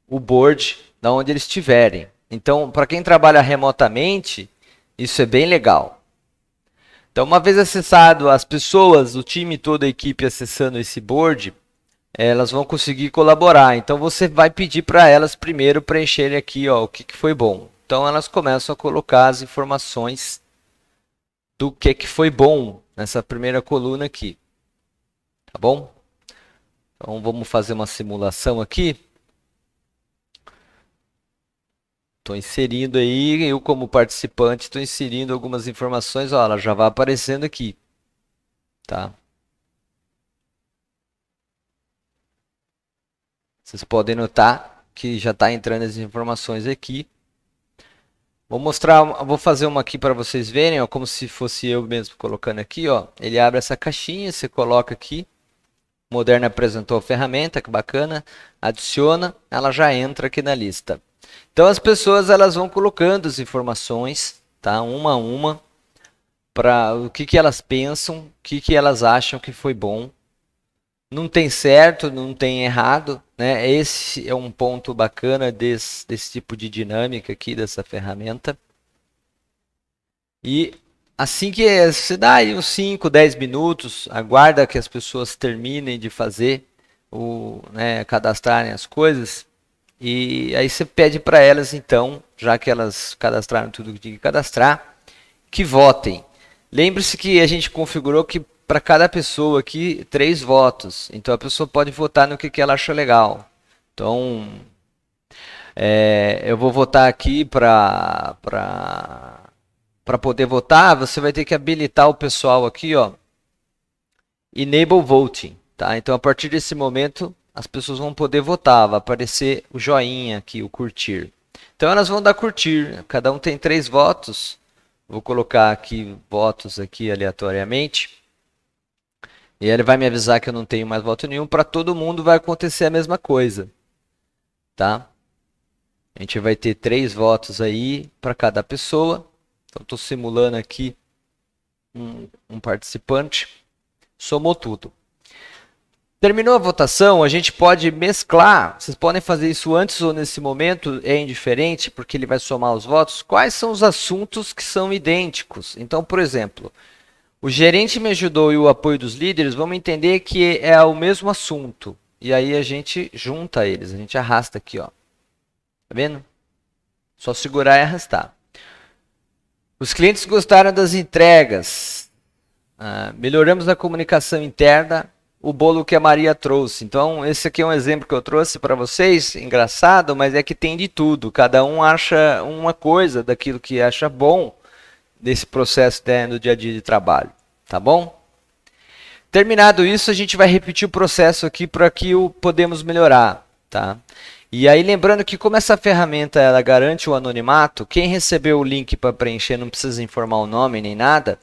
o board da onde eles estiverem. Então, para quem trabalha remotamente, isso é bem legal. Então, uma vez acessado as pessoas, o time, toda a equipe acessando esse board, elas vão conseguir colaborar. Então, você vai pedir para elas primeiro preencherem aqui ó, o que, que foi bom. Então elas começam a colocar as informações do que, que foi bom nessa primeira coluna aqui. Tá bom? Então vamos fazer uma simulação aqui. Estou inserindo aí, eu como participante estou inserindo algumas informações, ó, ela já vai aparecendo aqui. Tá? Vocês podem notar que já está entrando as informações aqui. Vou mostrar, vou fazer uma aqui para vocês verem, ó, como se fosse eu mesmo colocando aqui, ó. Ele abre essa caixinha, você coloca aqui. Moderna apresentou a ferramenta, que bacana. Adiciona, ela já entra aqui na lista. Então as pessoas elas vão colocando as informações, tá, uma a uma, para o que que elas pensam, o que que elas acham que foi bom. Não tem certo, não tem errado, né? Esse é um ponto bacana desse, desse tipo de dinâmica aqui, dessa ferramenta. E assim que é, você dá aí uns 5, 10 minutos, aguarda que as pessoas terminem de fazer, o, né, cadastrarem as coisas. E aí você pede para elas, então, já que elas cadastraram tudo que tinha que cadastrar, que votem. Lembre-se que a gente configurou que para cada pessoa aqui três votos. Então a pessoa pode votar no que, que ela acha legal. Então é, eu vou votar aqui para para poder votar. Você vai ter que habilitar o pessoal aqui, ó, enable voting, tá? Então a partir desse momento as pessoas vão poder votar, vai aparecer o joinha aqui, o curtir. Então elas vão dar curtir. Cada um tem três votos. Vou colocar aqui votos aqui aleatoriamente e ele vai me avisar que eu não tenho mais voto nenhum, para todo mundo vai acontecer a mesma coisa. Tá? A gente vai ter três votos aí para cada pessoa. Então estou simulando aqui um, um participante. Somou tudo. Terminou a votação, a gente pode mesclar. Vocês podem fazer isso antes ou nesse momento, é indiferente, porque ele vai somar os votos. Quais são os assuntos que são idênticos? Então, por exemplo, o gerente me ajudou e o apoio dos líderes, vamos entender que é o mesmo assunto. E aí a gente junta eles, a gente arrasta aqui, ó. Tá vendo? Só segurar e arrastar. Os clientes gostaram das entregas. Ah, melhoramos a comunicação interna. O bolo que a Maria trouxe. Então, esse aqui é um exemplo que eu trouxe para vocês. Engraçado, mas é que tem de tudo. Cada um acha uma coisa daquilo que acha bom desse processo no dia a dia de trabalho, tá bom? Terminado isso, a gente vai repetir o processo aqui para que o podemos melhorar, tá? E aí lembrando que como essa ferramenta ela garante o anonimato, quem recebeu o link para preencher não precisa informar o nome nem nada.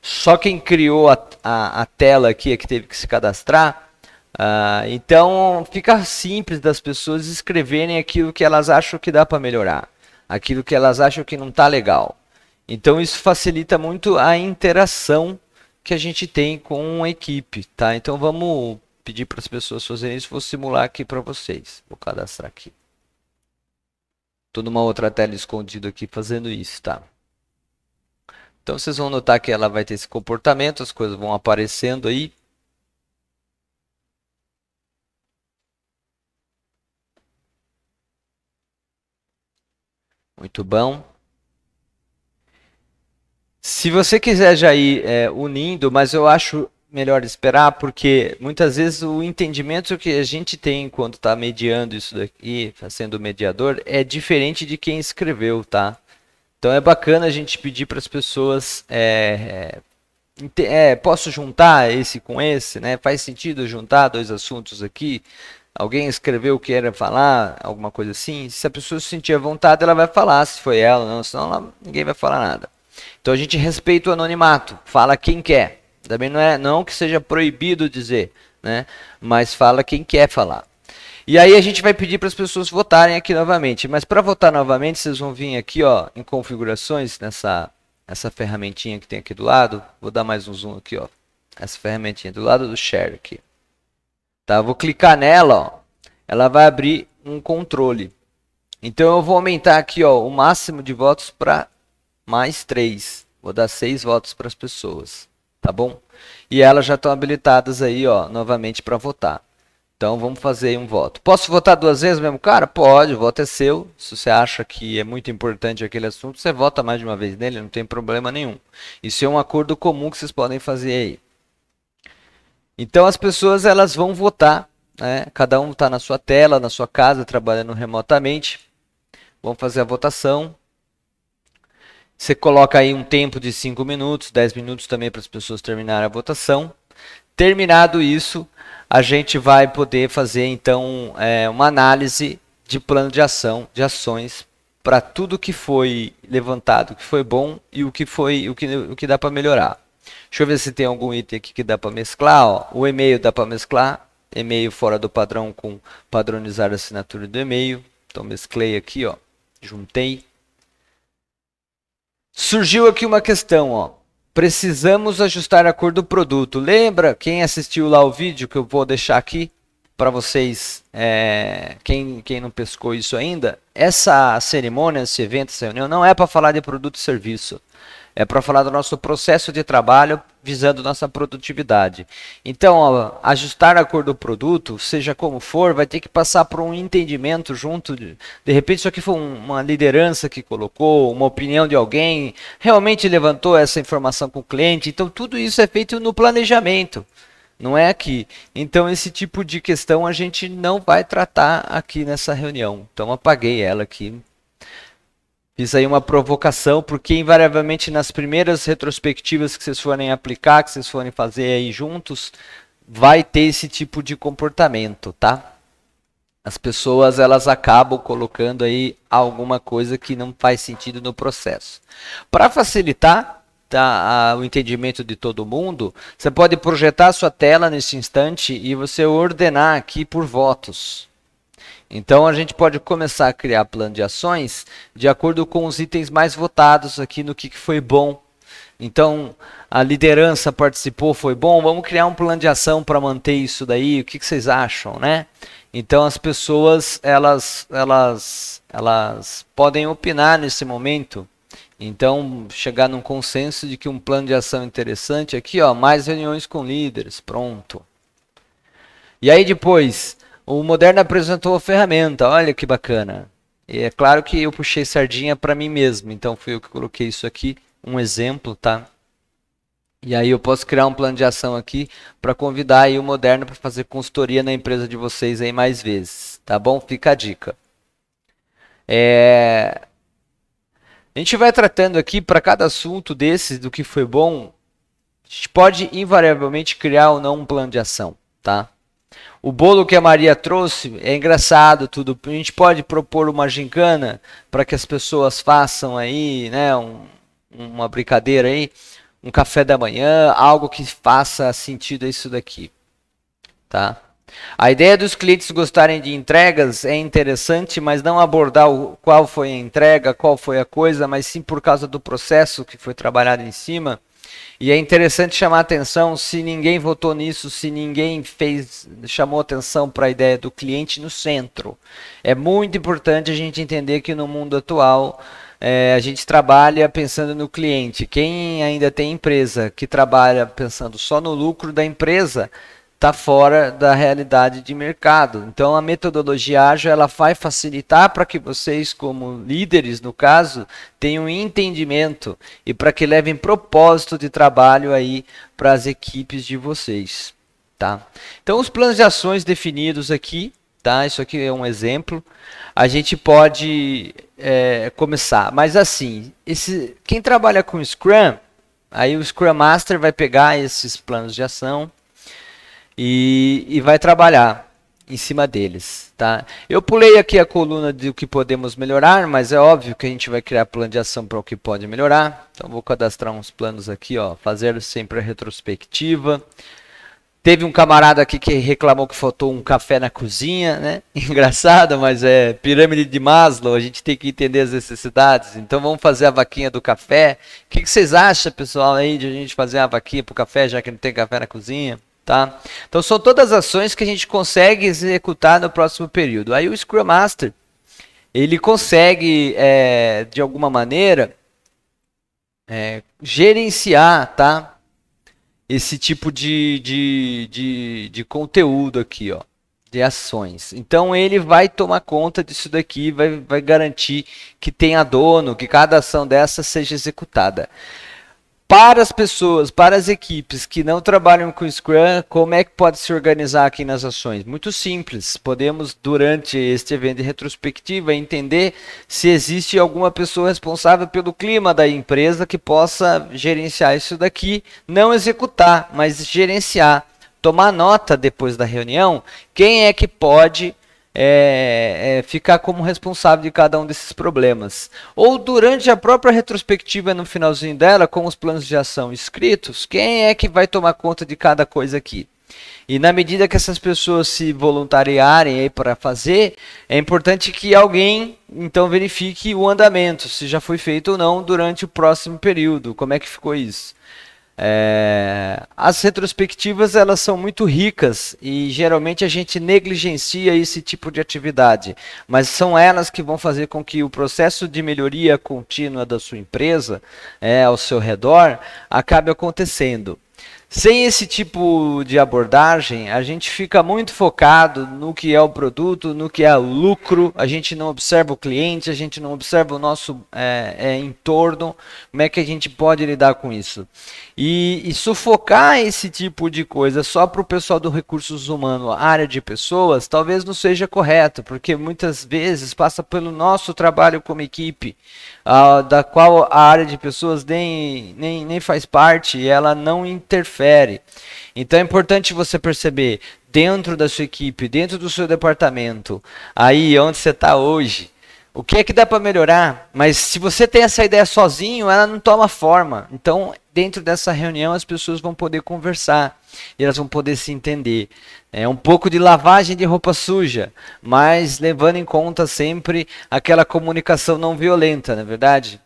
Só quem criou a, a, a tela aqui é que teve que se cadastrar. Uh, então fica simples das pessoas escreverem aquilo que elas acham que dá para melhorar, aquilo que elas acham que não está legal. Então isso facilita muito a interação que a gente tem com a equipe, tá? Então vamos pedir para as pessoas fazerem isso, vou simular aqui para vocês. Vou cadastrar aqui. Tô numa outra tela escondida aqui fazendo isso, tá? Então vocês vão notar que ela vai ter esse comportamento, as coisas vão aparecendo aí, Muito bom. Se você quiser já ir é, unindo, mas eu acho melhor esperar, porque muitas vezes o entendimento que a gente tem quando está mediando isso daqui, tá sendo mediador, é diferente de quem escreveu, tá? Então é bacana a gente pedir para as pessoas. É, é, é, posso juntar esse com esse, né? Faz sentido juntar dois assuntos aqui? Alguém escreveu o que era falar, alguma coisa assim? Se a pessoa se sentir à vontade, ela vai falar se foi ela, não, senão ela, ninguém vai falar nada. Então a gente respeita o anonimato, fala quem quer. Também não é não que seja proibido dizer, né? Mas fala quem quer falar. E aí a gente vai pedir para as pessoas votarem aqui novamente. Mas para votar novamente, vocês vão vir aqui, ó, em configurações nessa essa ferramentinha que tem aqui do lado. Vou dar mais um zoom aqui, ó. Essa ferramentinha do lado do share aqui. Tá? Vou clicar nela, ó. Ela vai abrir um controle. Então eu vou aumentar aqui, ó, o máximo de votos para mais três. Vou dar seis votos para as pessoas, tá bom? E elas já estão habilitadas aí, ó, novamente para votar. Então vamos fazer um voto. Posso votar duas vezes mesmo, cara? Pode, o voto é seu. Se você acha que é muito importante aquele assunto, você vota mais de uma vez nele, não tem problema nenhum. Isso é um acordo comum que vocês podem fazer aí. Então as pessoas elas vão votar, né? Cada um está na sua tela, na sua casa, trabalhando remotamente. Vão fazer a votação. Você coloca aí um tempo de 5 minutos, 10 minutos também para as pessoas terminarem a votação. Terminado isso, a gente vai poder fazer então é, uma análise de plano de ação, de ações para tudo que foi levantado, que foi bom e o que foi o que, o que dá para melhorar. Deixa eu ver se tem algum item aqui que dá para mesclar. Ó. O e-mail dá para mesclar. E-mail fora do padrão com padronizar a assinatura do e-mail. Então mesclei aqui, ó. Juntei. Surgiu aqui uma questão, ó. Precisamos ajustar a cor do produto. Lembra quem assistiu lá o vídeo que eu vou deixar aqui para vocês, é, quem, quem não pescou isso ainda? Essa cerimônia, esse evento, essa reunião não é para falar de produto e serviço é para falar do nosso processo de trabalho visando nossa produtividade. Então, ó, ajustar a cor do produto, seja como for, vai ter que passar por um entendimento junto. De, de repente, isso aqui foi um, uma liderança que colocou, uma opinião de alguém, realmente levantou essa informação com o cliente. Então, tudo isso é feito no planejamento. Não é aqui. Então, esse tipo de questão a gente não vai tratar aqui nessa reunião. Então, apaguei ela aqui Fiz aí uma provocação, porque invariavelmente nas primeiras retrospectivas que vocês forem aplicar, que vocês forem fazer aí juntos, vai ter esse tipo de comportamento, tá? As pessoas elas acabam colocando aí alguma coisa que não faz sentido no processo. Para facilitar tá, a, o entendimento de todo mundo, você pode projetar a sua tela nesse instante e você ordenar aqui por votos. Então a gente pode começar a criar plano de ações de acordo com os itens mais votados aqui no que, que foi bom. Então a liderança participou, foi bom, vamos criar um plano de ação para manter isso daí, o que, que vocês acham, né? Então as pessoas elas, elas, elas podem opinar nesse momento. Então, chegar num consenso de que um plano de ação interessante aqui, ó, mais reuniões com líderes, pronto. E aí depois, o Moderna apresentou a ferramenta, olha que bacana. E é claro que eu puxei sardinha para mim mesmo, então fui eu que coloquei isso aqui, um exemplo, tá? E aí eu posso criar um plano de ação aqui para convidar aí o Moderna para fazer consultoria na empresa de vocês aí mais vezes, tá bom? Fica a dica. É... A gente vai tratando aqui para cada assunto desses do que foi bom, a gente pode invariavelmente criar ou não um plano de ação, tá? O bolo que a Maria trouxe é engraçado tudo. A gente pode propor uma gincana para que as pessoas façam aí, né, um, uma brincadeira aí, um café da manhã, algo que faça sentido isso daqui, tá? A ideia dos clientes gostarem de entregas é interessante, mas não abordar o, qual foi a entrega, qual foi a coisa, mas sim por causa do processo que foi trabalhado em cima e é interessante chamar atenção se ninguém votou nisso, se ninguém fez chamou atenção para a ideia do cliente no centro. É muito importante a gente entender que no mundo atual é, a gente trabalha pensando no cliente. Quem ainda tem empresa que trabalha pensando só no lucro da empresa está fora da realidade de mercado. Então a metodologia ágil ela vai facilitar para que vocês como líderes, no caso, tenham entendimento e para que levem propósito de trabalho aí para as equipes de vocês, tá? Então os planos de ações definidos aqui, tá? Isso aqui é um exemplo. A gente pode é, começar, mas assim, esse quem trabalha com Scrum, aí o Scrum Master vai pegar esses planos de ação e, e vai trabalhar em cima deles, tá? Eu pulei aqui a coluna do que podemos melhorar, mas é óbvio que a gente vai criar plano de ação para o que pode melhorar. Então vou cadastrar uns planos aqui, ó, fazer sempre a retrospectiva. Teve um camarada aqui que reclamou que faltou um café na cozinha, né? *laughs* Engraçado, mas é pirâmide de Maslow, a gente tem que entender as necessidades. Então vamos fazer a vaquinha do café. O que, que vocês acham, pessoal, aí, de a gente fazer a vaquinha pro café, já que não tem café na cozinha? Tá? Então são todas as ações que a gente consegue executar no próximo período. Aí o Scrum Master ele consegue é, de alguma maneira é, gerenciar, tá? Esse tipo de, de, de, de conteúdo aqui, ó de ações. Então ele vai tomar conta disso daqui, vai, vai garantir que tenha dono, que cada ação dessa seja executada para as pessoas, para as equipes que não trabalham com Scrum, como é que pode se organizar aqui nas ações? Muito simples. Podemos, durante este evento de retrospectiva, entender se existe alguma pessoa responsável pelo clima da empresa que possa gerenciar isso daqui, não executar, mas gerenciar. Tomar nota depois da reunião, quem é que pode é, é, ficar como responsável de cada um desses problemas. Ou durante a própria retrospectiva, no finalzinho dela, com os planos de ação escritos, quem é que vai tomar conta de cada coisa aqui? E na medida que essas pessoas se voluntariarem para fazer, é importante que alguém então verifique o andamento, se já foi feito ou não durante o próximo período, como é que ficou isso. É, as retrospectivas elas são muito ricas e geralmente a gente negligencia esse tipo de atividade, mas são elas que vão fazer com que o processo de melhoria contínua da sua empresa é, ao seu redor acabe acontecendo. Sem esse tipo de abordagem, a gente fica muito focado no que é o produto, no que é o lucro, a gente não observa o cliente, a gente não observa o nosso é, é, entorno, como é que a gente pode lidar com isso. E, e sufocar esse tipo de coisa só para o pessoal do recursos humanos, área de pessoas, talvez não seja correto, porque muitas vezes passa pelo nosso trabalho como equipe, a, ah, da qual a área de pessoas nem, nem, nem faz parte, ela não interfere interfere. Então é importante você perceber dentro da sua equipe, dentro do seu departamento, aí onde você está hoje, o que é que dá para melhorar? Mas se você tem essa ideia sozinho, ela não toma forma. Então, dentro dessa reunião, as pessoas vão poder conversar e elas vão poder se entender. É um pouco de lavagem de roupa suja, mas levando em conta sempre aquela comunicação não violenta, na é verdade?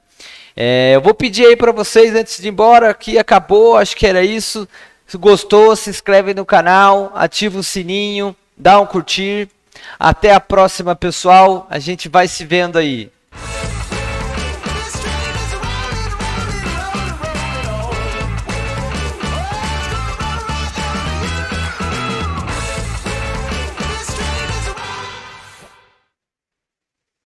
É, eu vou pedir aí para vocês antes de ir embora que acabou, acho que era isso. Se gostou, se inscreve no canal, ativa o sininho, dá um curtir. Até a próxima, pessoal. A gente vai se vendo aí.